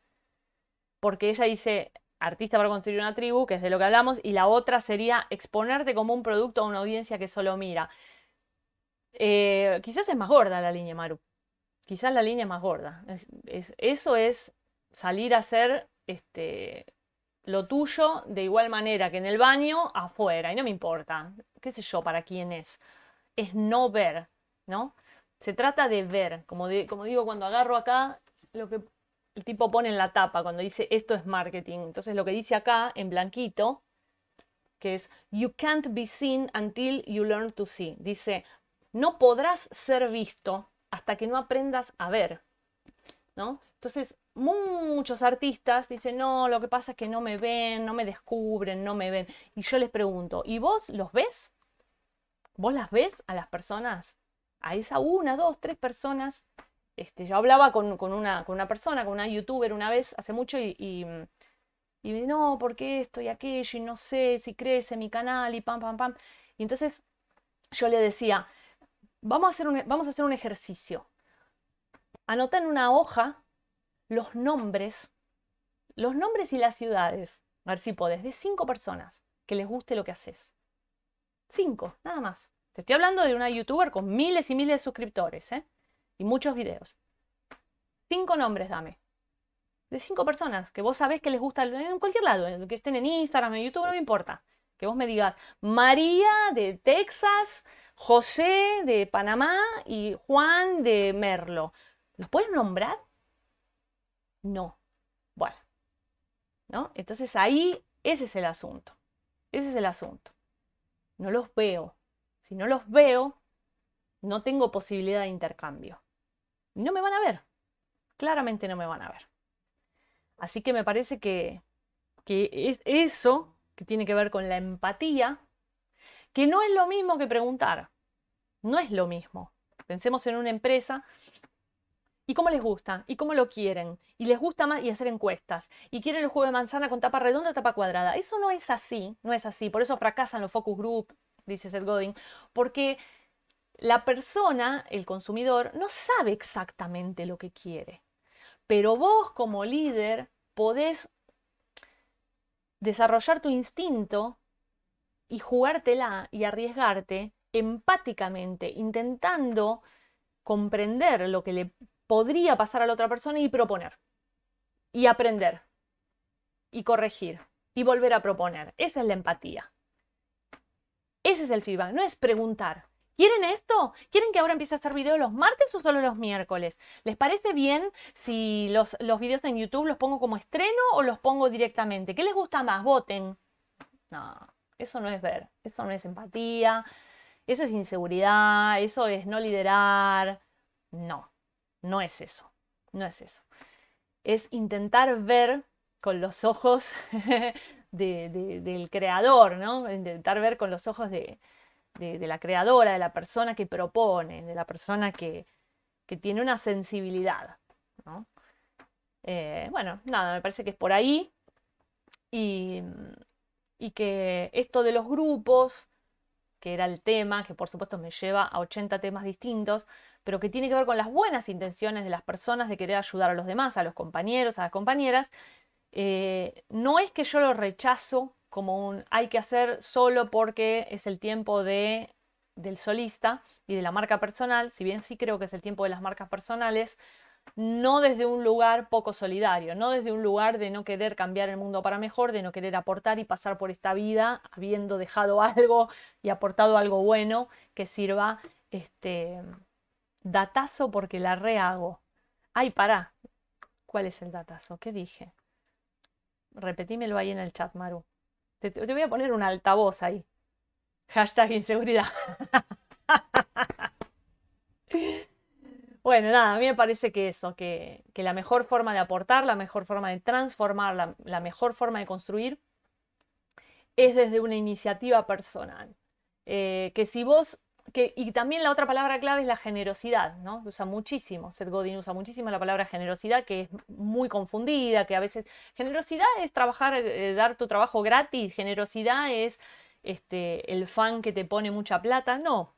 porque ella dice artista para construir una tribu, que es de lo que hablamos, y la otra sería exponerte como un producto a una audiencia que solo mira. Eh, quizás es más gorda la línea, Maru. Quizás la línea es más gorda. Es, eso es salir a hacer este, lo tuyo de igual manera que en el baño, afuera, y no me importa, qué sé yo, para quién es. Es no ver, ¿no? Se trata de ver, como, como digo, cuando agarro acá, lo que el tipo pone en la tapa cuando dice esto es marketing. Entonces lo que dice acá en blanquito, que es you can't be seen until you learn to see. Dice, no podrás ser visto hasta que no aprendas a ver. ¿No? Entonces, muchos artistas dicen, no, lo que pasa es que no me ven, no me descubren, no me ven. Y yo les pregunto, ¿y vos los ves? ¿Vos las ves a las personas? A esa una, dos, tres personas este, yo hablaba con, una, persona, con una youtuber una vez, hace mucho, y, me y no, ¿por qué esto y aquello? Y no sé si crece mi canal y pam, pam, pam. Y entonces yo le decía, vamos a hacer un, ejercicio. Anota en una hoja los nombres, los nombres y las ciudades, a ver si podés, de cinco personas que les guste lo que haces. Cinco, nada más. Te estoy hablando de una youtuber con miles y miles de suscriptores, ¿eh? y muchos videos. Cinco nombres dame. De cinco personas que vos sabés que les gusta en cualquier lado, que estén en Instagram, en YouTube, no me importa. Que vos me digas María de Texas, José de Panamá y Juan de Merlo. ¿Los puedes nombrar? No. Bueno. ¿No? Entonces ahí ese es el asunto. Ese es el asunto. No los veo. Si no los veo, no tengo posibilidad de intercambio no me van a ver. Claramente no me van a ver. Así que me parece que, que es eso que tiene que ver con la empatía, que no es lo mismo que preguntar. No es lo mismo. Pensemos en una empresa y cómo les gusta y cómo lo quieren y les gusta más y hacer encuestas y quieren el juego de manzana con tapa redonda, tapa cuadrada. Eso no es así, no es así. Por eso fracasan los focus group, dice Seth Godin, porque la persona, el consumidor, no sabe exactamente lo que quiere, pero vos como líder podés desarrollar tu instinto y jugártela y arriesgarte empáticamente, intentando comprender lo que le podría pasar a la otra persona y proponer. Y aprender. Y corregir. Y volver a proponer. Esa es la empatía. Ese es el feedback. No es preguntar. ¿Quieren esto? ¿Quieren que ahora empiece a hacer videos los martes o solo los miércoles? ¿Les parece bien si los, videos en YouTube los pongo como estreno o los pongo directamente? ¿Qué les gusta más? Voten. No, eso no es ver, eso no es empatía, eso es inseguridad, eso es no liderar. No, no es eso, no es eso. Es intentar ver con los ojos del creador, ¿no? Intentar ver con los ojos de, de, la creadora, de la persona que propone, de la persona que, tiene una sensibilidad. Eh, bueno, nada, me parece que es por ahí. Y, que esto de los grupos, que era el tema, que por supuesto me lleva a 80 temas distintos, pero que tiene que ver con las buenas intenciones de las personas de querer ayudar a los demás, a los compañeros, a las compañeras, eh, no es que yo lo rechazo como un hay que hacer solo porque es el tiempo de, del solista y de la marca personal, si bien sí creo que es el tiempo de las marcas personales, no desde un lugar poco solidario, no desde un lugar de no querer cambiar el mundo para mejor, de no querer aportar y pasar por esta vida habiendo dejado algo y aportado algo bueno que sirva este datazo porque la rehago. Ay, pará. ¿Cuál es el datazo? ¿Qué dije? Repetímelo ahí en el chat, Maru. Te, voy a poner un altavoz ahí. Hashtag inseguridad. Bueno, nada, a mí me parece que eso, que, la mejor forma de aportar, la mejor forma de transformar, la, mejor forma de construir es desde una iniciativa personal. Eh, que si vos y también la otra palabra clave es la generosidad, ¿no? usa muchísimo, Seth Godin usa muchísimo la palabra generosidad, que es muy confundida, que a veces... Generosidad es trabajar, eh, dar tu trabajo gratis, generosidad es este, el fan que te pone mucha plata, no.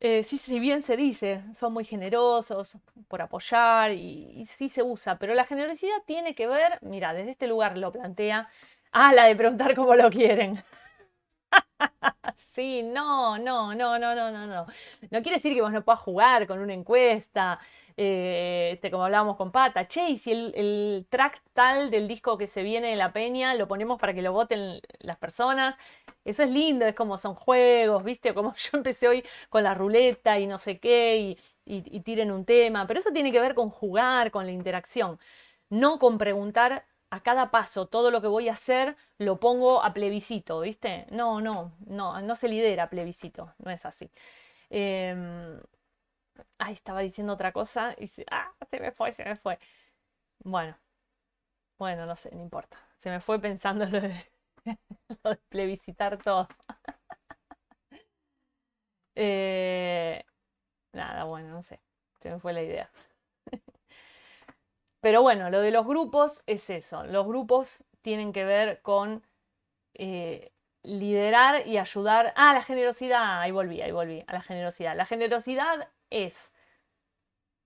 Eh, sí, si bien se dice, son muy generosos por apoyar y, y sí se usa, pero la generosidad tiene que ver, mira, desde este lugar lo plantea, a la de preguntar cómo lo quieren. sí, no, no, no, no, no, no, no. No quiere decir que vos no puedas jugar con una encuesta, eh, este, como hablábamos con Pata. Che, y si el, track tal del disco que se viene de la peña lo ponemos para que lo voten las personas. Eso es lindo, es como son juegos, ¿viste? Como yo empecé hoy con la ruleta y no sé qué, y tiren un tema. Pero eso tiene que ver con jugar, con la interacción. No con preguntar a cada paso, todo lo que voy a hacer lo pongo a plebiscito, ¿viste? No, no, no, no se lidera plebiscito, no es así. Em, ay, estaba diciendo otra cosa y se, ah, se me fue, se me fue. Bueno, bueno, no sé, no importa. Se me fue pensando lo de, lo plebiscitar todo. Eh, nada, bueno, no sé, se me fue la idea. Pero bueno, lo de los grupos es eso. Los grupos tienen que ver con eh, liderar y ayudar. Ah, la generosidad. Ahí volví, ahí volví. A la generosidad. La generosidad es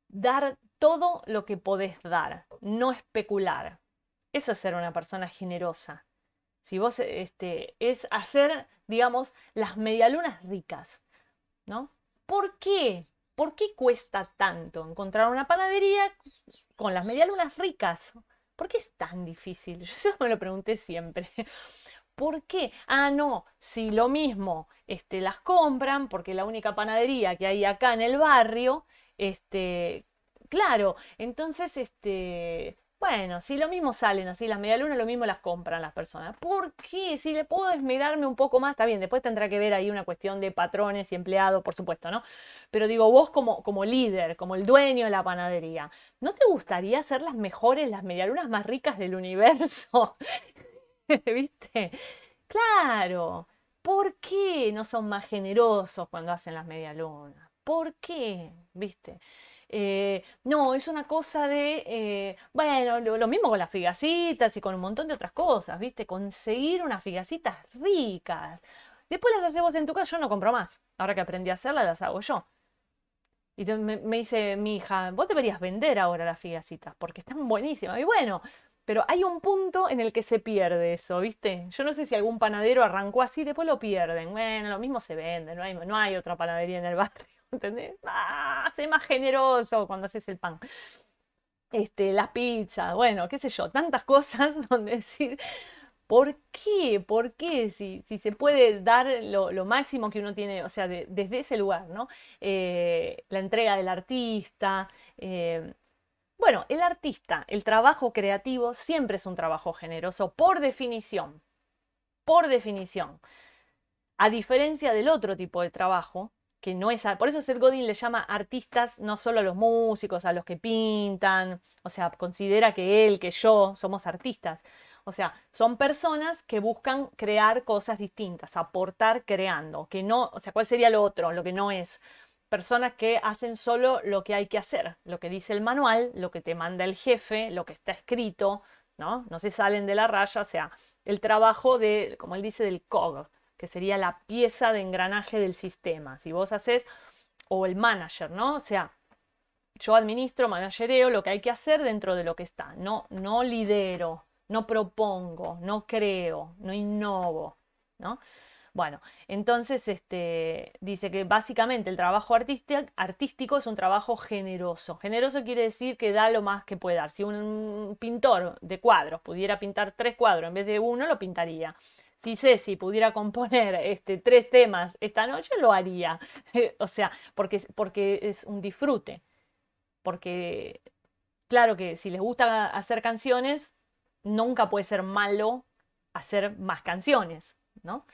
dar todo lo que podés dar, no especular. Eso es ser una persona generosa. Si vos, este, es hacer, digamos, las medialunas ricas, ¿no? ¿Por qué? ¿Por qué cuesta tanto encontrar una panadería con las medialunas ricas. ¿Por qué es tan difícil? Yo eso me lo pregunté siempre. ¿Por qué? Ah, no, si lo mismo este, las compran, porque la única panadería que hay acá en el barrio, este, claro, entonces este, bueno, si lo mismo salen así, las medialunas lo mismo las compran las personas. ¿Por qué? Si le puedo esmerarme un poco más, está bien, después tendrá que ver ahí una cuestión de patrones y empleados, por supuesto, ¿no? Pero digo, vos como, como líder, como el dueño de la panadería, ¿no te gustaría ser las mejores, las medialunas más ricas del universo? ¿Viste? Claro. ¿Por qué no son más generosos cuando hacen las medialunas? ¿Por qué? ¿Viste? Eh, no, es una cosa de, eh, bueno, lo, mismo con las figacitas y con un montón de otras cosas, ¿viste? Conseguir unas figacitas ricas. Después las hacemos en tu casa, yo no compro más. Ahora que aprendí a hacerlas, las hago yo. Y me, dice mi hija, vos deberías vender ahora las figacitas porque están buenísimas. Y bueno, pero hay un punto en el que se pierde eso, ¿viste? Yo no sé si algún panadero arrancó así, después lo pierden. Bueno, lo mismo se vende, no no hay otra panadería en el barrio. ¿entendés? Ah, sé más generoso cuando haces el pan. Este, las pizzas, bueno, qué sé yo, tantas cosas donde decir, ¿por qué? ¿Por qué? Si, se puede dar lo, máximo que uno tiene, o sea, desde ese lugar, ¿no? Eh, la entrega del artista. Eh, bueno, el artista, el trabajo creativo siempre es un trabajo generoso, por definición, por definición. A diferencia del otro tipo de trabajo, que no es... Por eso Seth Godin le llama artistas no solo a los músicos, a los que pintan, o sea, considera que él, que yo somos artistas. O sea, son personas que buscan crear cosas distintas, aportar creando, que no, o sea, ¿cuál sería lo otro, lo que no es? Personas que hacen solo lo que hay que hacer, lo que dice el manual, lo que te manda el jefe, lo que está escrito, ¿no? No se salen de la raya, o sea, el trabajo de, como él dice, del COG, que sería la pieza de engranaje del sistema. Si vos haces, o el manager, ¿no? O sea, yo administro, managereo lo que hay que hacer dentro de lo que está. No, no lidero, no propongo, no creo, no innovo, ¿no? Bueno, entonces este, dice que básicamente el trabajo artístico es un trabajo generoso. Generoso quiere decir que da lo más que puede dar. Si un pintor de cuadros pudiera pintar tres cuadros en vez de uno, lo pintaría. Si Ceci pudiera componer este, tres temas esta noche, lo haría. o sea, porque, porque es un disfrute. Porque, claro que si les gusta hacer canciones, nunca puede ser malo hacer más canciones, ¿no?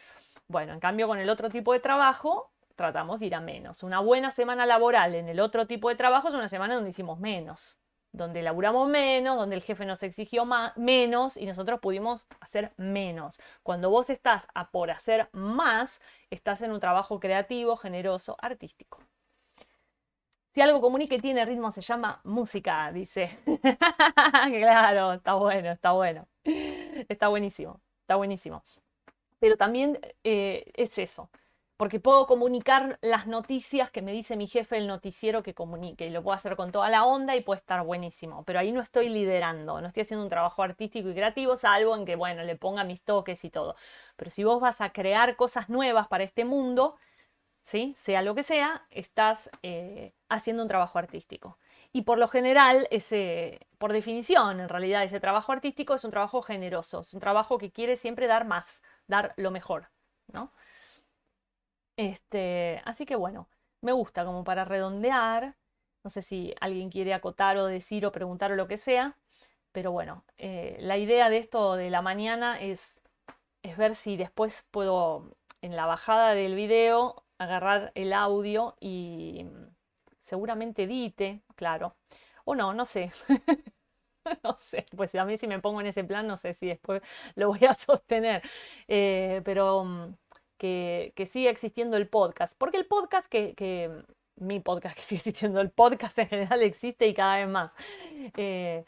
Bueno, en cambio con el otro tipo de trabajo tratamos de ir a menos. Una buena semana laboral en el otro tipo de trabajo es una semana donde hicimos menos, donde laburamos menos, donde el jefe nos exigió más, menos y nosotros pudimos hacer menos. Cuando vos estás a por hacer más, estás en un trabajo creativo, generoso, artístico. Si algo común y tiene ritmo se llama música, dice. claro, está bueno, está bueno. Está buenísimo, está buenísimo pero también eh, es eso, porque puedo comunicar las noticias que me dice mi jefe el noticiero que comunique, y lo puedo hacer con toda la onda y puede estar buenísimo, pero ahí no estoy liderando, no estoy haciendo un trabajo artístico y creativo, salvo en que, bueno, le ponga mis toques y todo. Pero si vos vas a crear cosas nuevas para este mundo, ¿sí? sea lo que sea, estás eh, haciendo un trabajo artístico. Y por lo general, ese, por definición, en realidad, ese trabajo artístico es un trabajo generoso, es un trabajo que quiere siempre dar más dar lo mejor, ¿no? Este, así que bueno, me gusta como para redondear. No sé si alguien quiere acotar o decir o preguntar o lo que sea, pero bueno, eh, la idea de esto de la mañana es, es ver si después puedo en la bajada del video agarrar el audio y mm, seguramente edite, claro. O no, no sé. no sé, pues a mí si me pongo en ese plan, no sé si después lo voy a sostener. Eh, pero mm, que, siga existiendo el podcast. Porque el podcast que, que, mm, mi podcast que sigue existiendo, el podcast en general existe y cada vez más. Eh,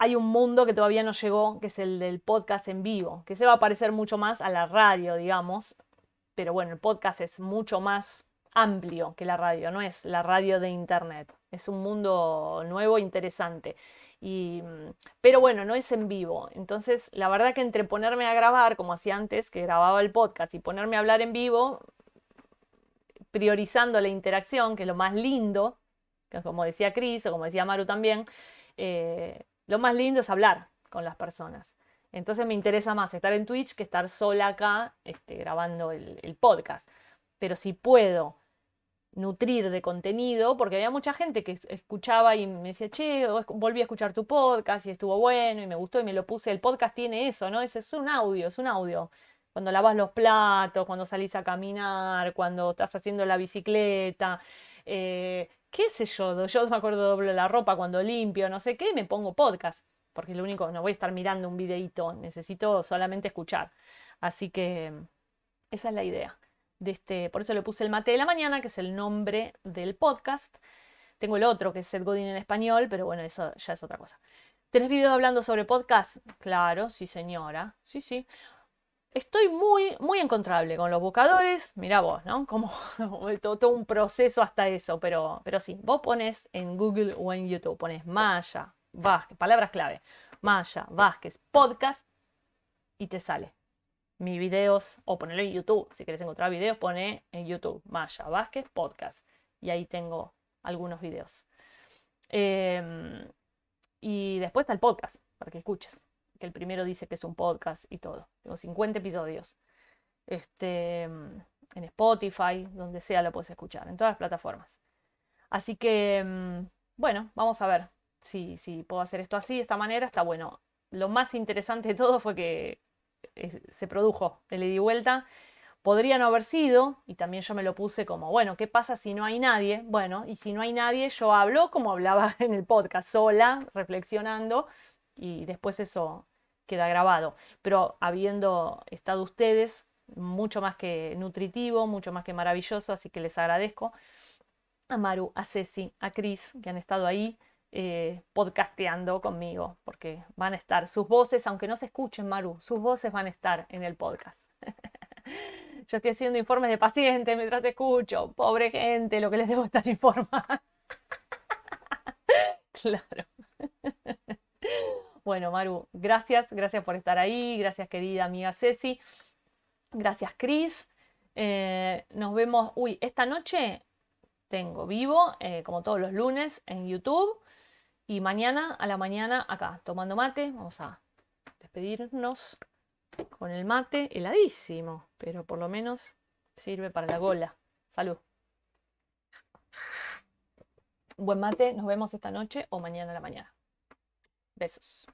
hay un mundo que todavía no llegó, que es el del podcast en vivo, que se va a parecer mucho más a la radio, digamos. Pero bueno, el podcast es mucho más amplio que la radio, no es la radio de Internet. Es un mundo nuevo, interesante. Mm, pero bueno, no es en vivo. Entonces, la verdad que entre ponerme a grabar, como hacía antes, que grababa el podcast, y ponerme a hablar en vivo, priorizando la interacción, que es lo más lindo, que como decía Cris o como decía Maru también, eh, lo más lindo es hablar con las personas. Entonces me interesa más estar en Twitch que estar sola acá este, grabando el podcast. Pero si puedo nutrir de contenido, porque había mucha gente que escuchaba y me decía, che, volví a escuchar tu podcast y estuvo bueno y me gustó y me lo puse. El podcast tiene eso, ¿no? Es, es un audio, es un audio. Cuando lavas los platos, cuando salís a caminar, cuando estás haciendo la bicicleta, eh, qué sé yo, yo me acuerdo doblo la ropa cuando limpio, no sé qué, me pongo podcast, porque lo único, no voy a estar mirando un videito necesito solamente escuchar. Así que esa es la idea este, por eso le puse el mate de la mañana, que es el nombre del podcast. Tengo el otro, que es el Godin en español, pero bueno, eso ya es otra cosa. ¿Tenés videos hablando sobre podcast? Claro, sí señora, sí, sí. Estoy muy, muy encontrable con los buscadores. Mirá vos, ¿no? Como todo, un proceso hasta eso, pero, pero sí, vos pones en Google o en YouTube, pones Maya, Vázquez, palabras clave, Maya, Vázquez, podcast, y te sale mis videos o ponerlo en YouTube. Si querés encontrar videos, pone en YouTube Maya Vázquez Podcast. Y ahí tengo algunos videos. Em, y después está el podcast, para que escuches. Que el primero dice que es un podcast y todo. Tengo 50 episodios. Este, em, en Spotify, donde sea lo puedes escuchar, en todas las plataformas. Así que, em, bueno, vamos a ver si, si puedo hacer esto así, de esta manera. Está bueno. Lo más interesante de todo fue que se produjo de le y vuelta. Podría no haber sido, y también yo me lo puse como, bueno, ¿qué pasa si no hay nadie? Bueno, y si no hay nadie, yo hablo como hablaba en el podcast, sola, reflexionando, y después eso queda grabado. Pero habiendo estado ustedes, mucho más que nutritivo, mucho más que maravilloso, así que les agradezco a Maru, a Ceci, a Cris, que han estado ahí, eh, podcasteando conmigo, porque van a estar sus voces, aunque no se escuchen, Maru, sus voces van a estar en el podcast. Yo estoy haciendo informes de paciente mientras te escucho. Pobre gente, lo que les debo estar informando. claro. Bueno, Maru, gracias, gracias por estar ahí, gracias querida amiga Ceci, gracias Cris. Eh, nos vemos, uy, esta noche tengo vivo, eh, como todos los lunes, en YouTube. Y mañana a la mañana acá, tomando mate, vamos a despedirnos con el mate heladísimo, pero por lo menos sirve para la gola. Salud. Buen mate, nos vemos esta noche o mañana a la mañana. Besos.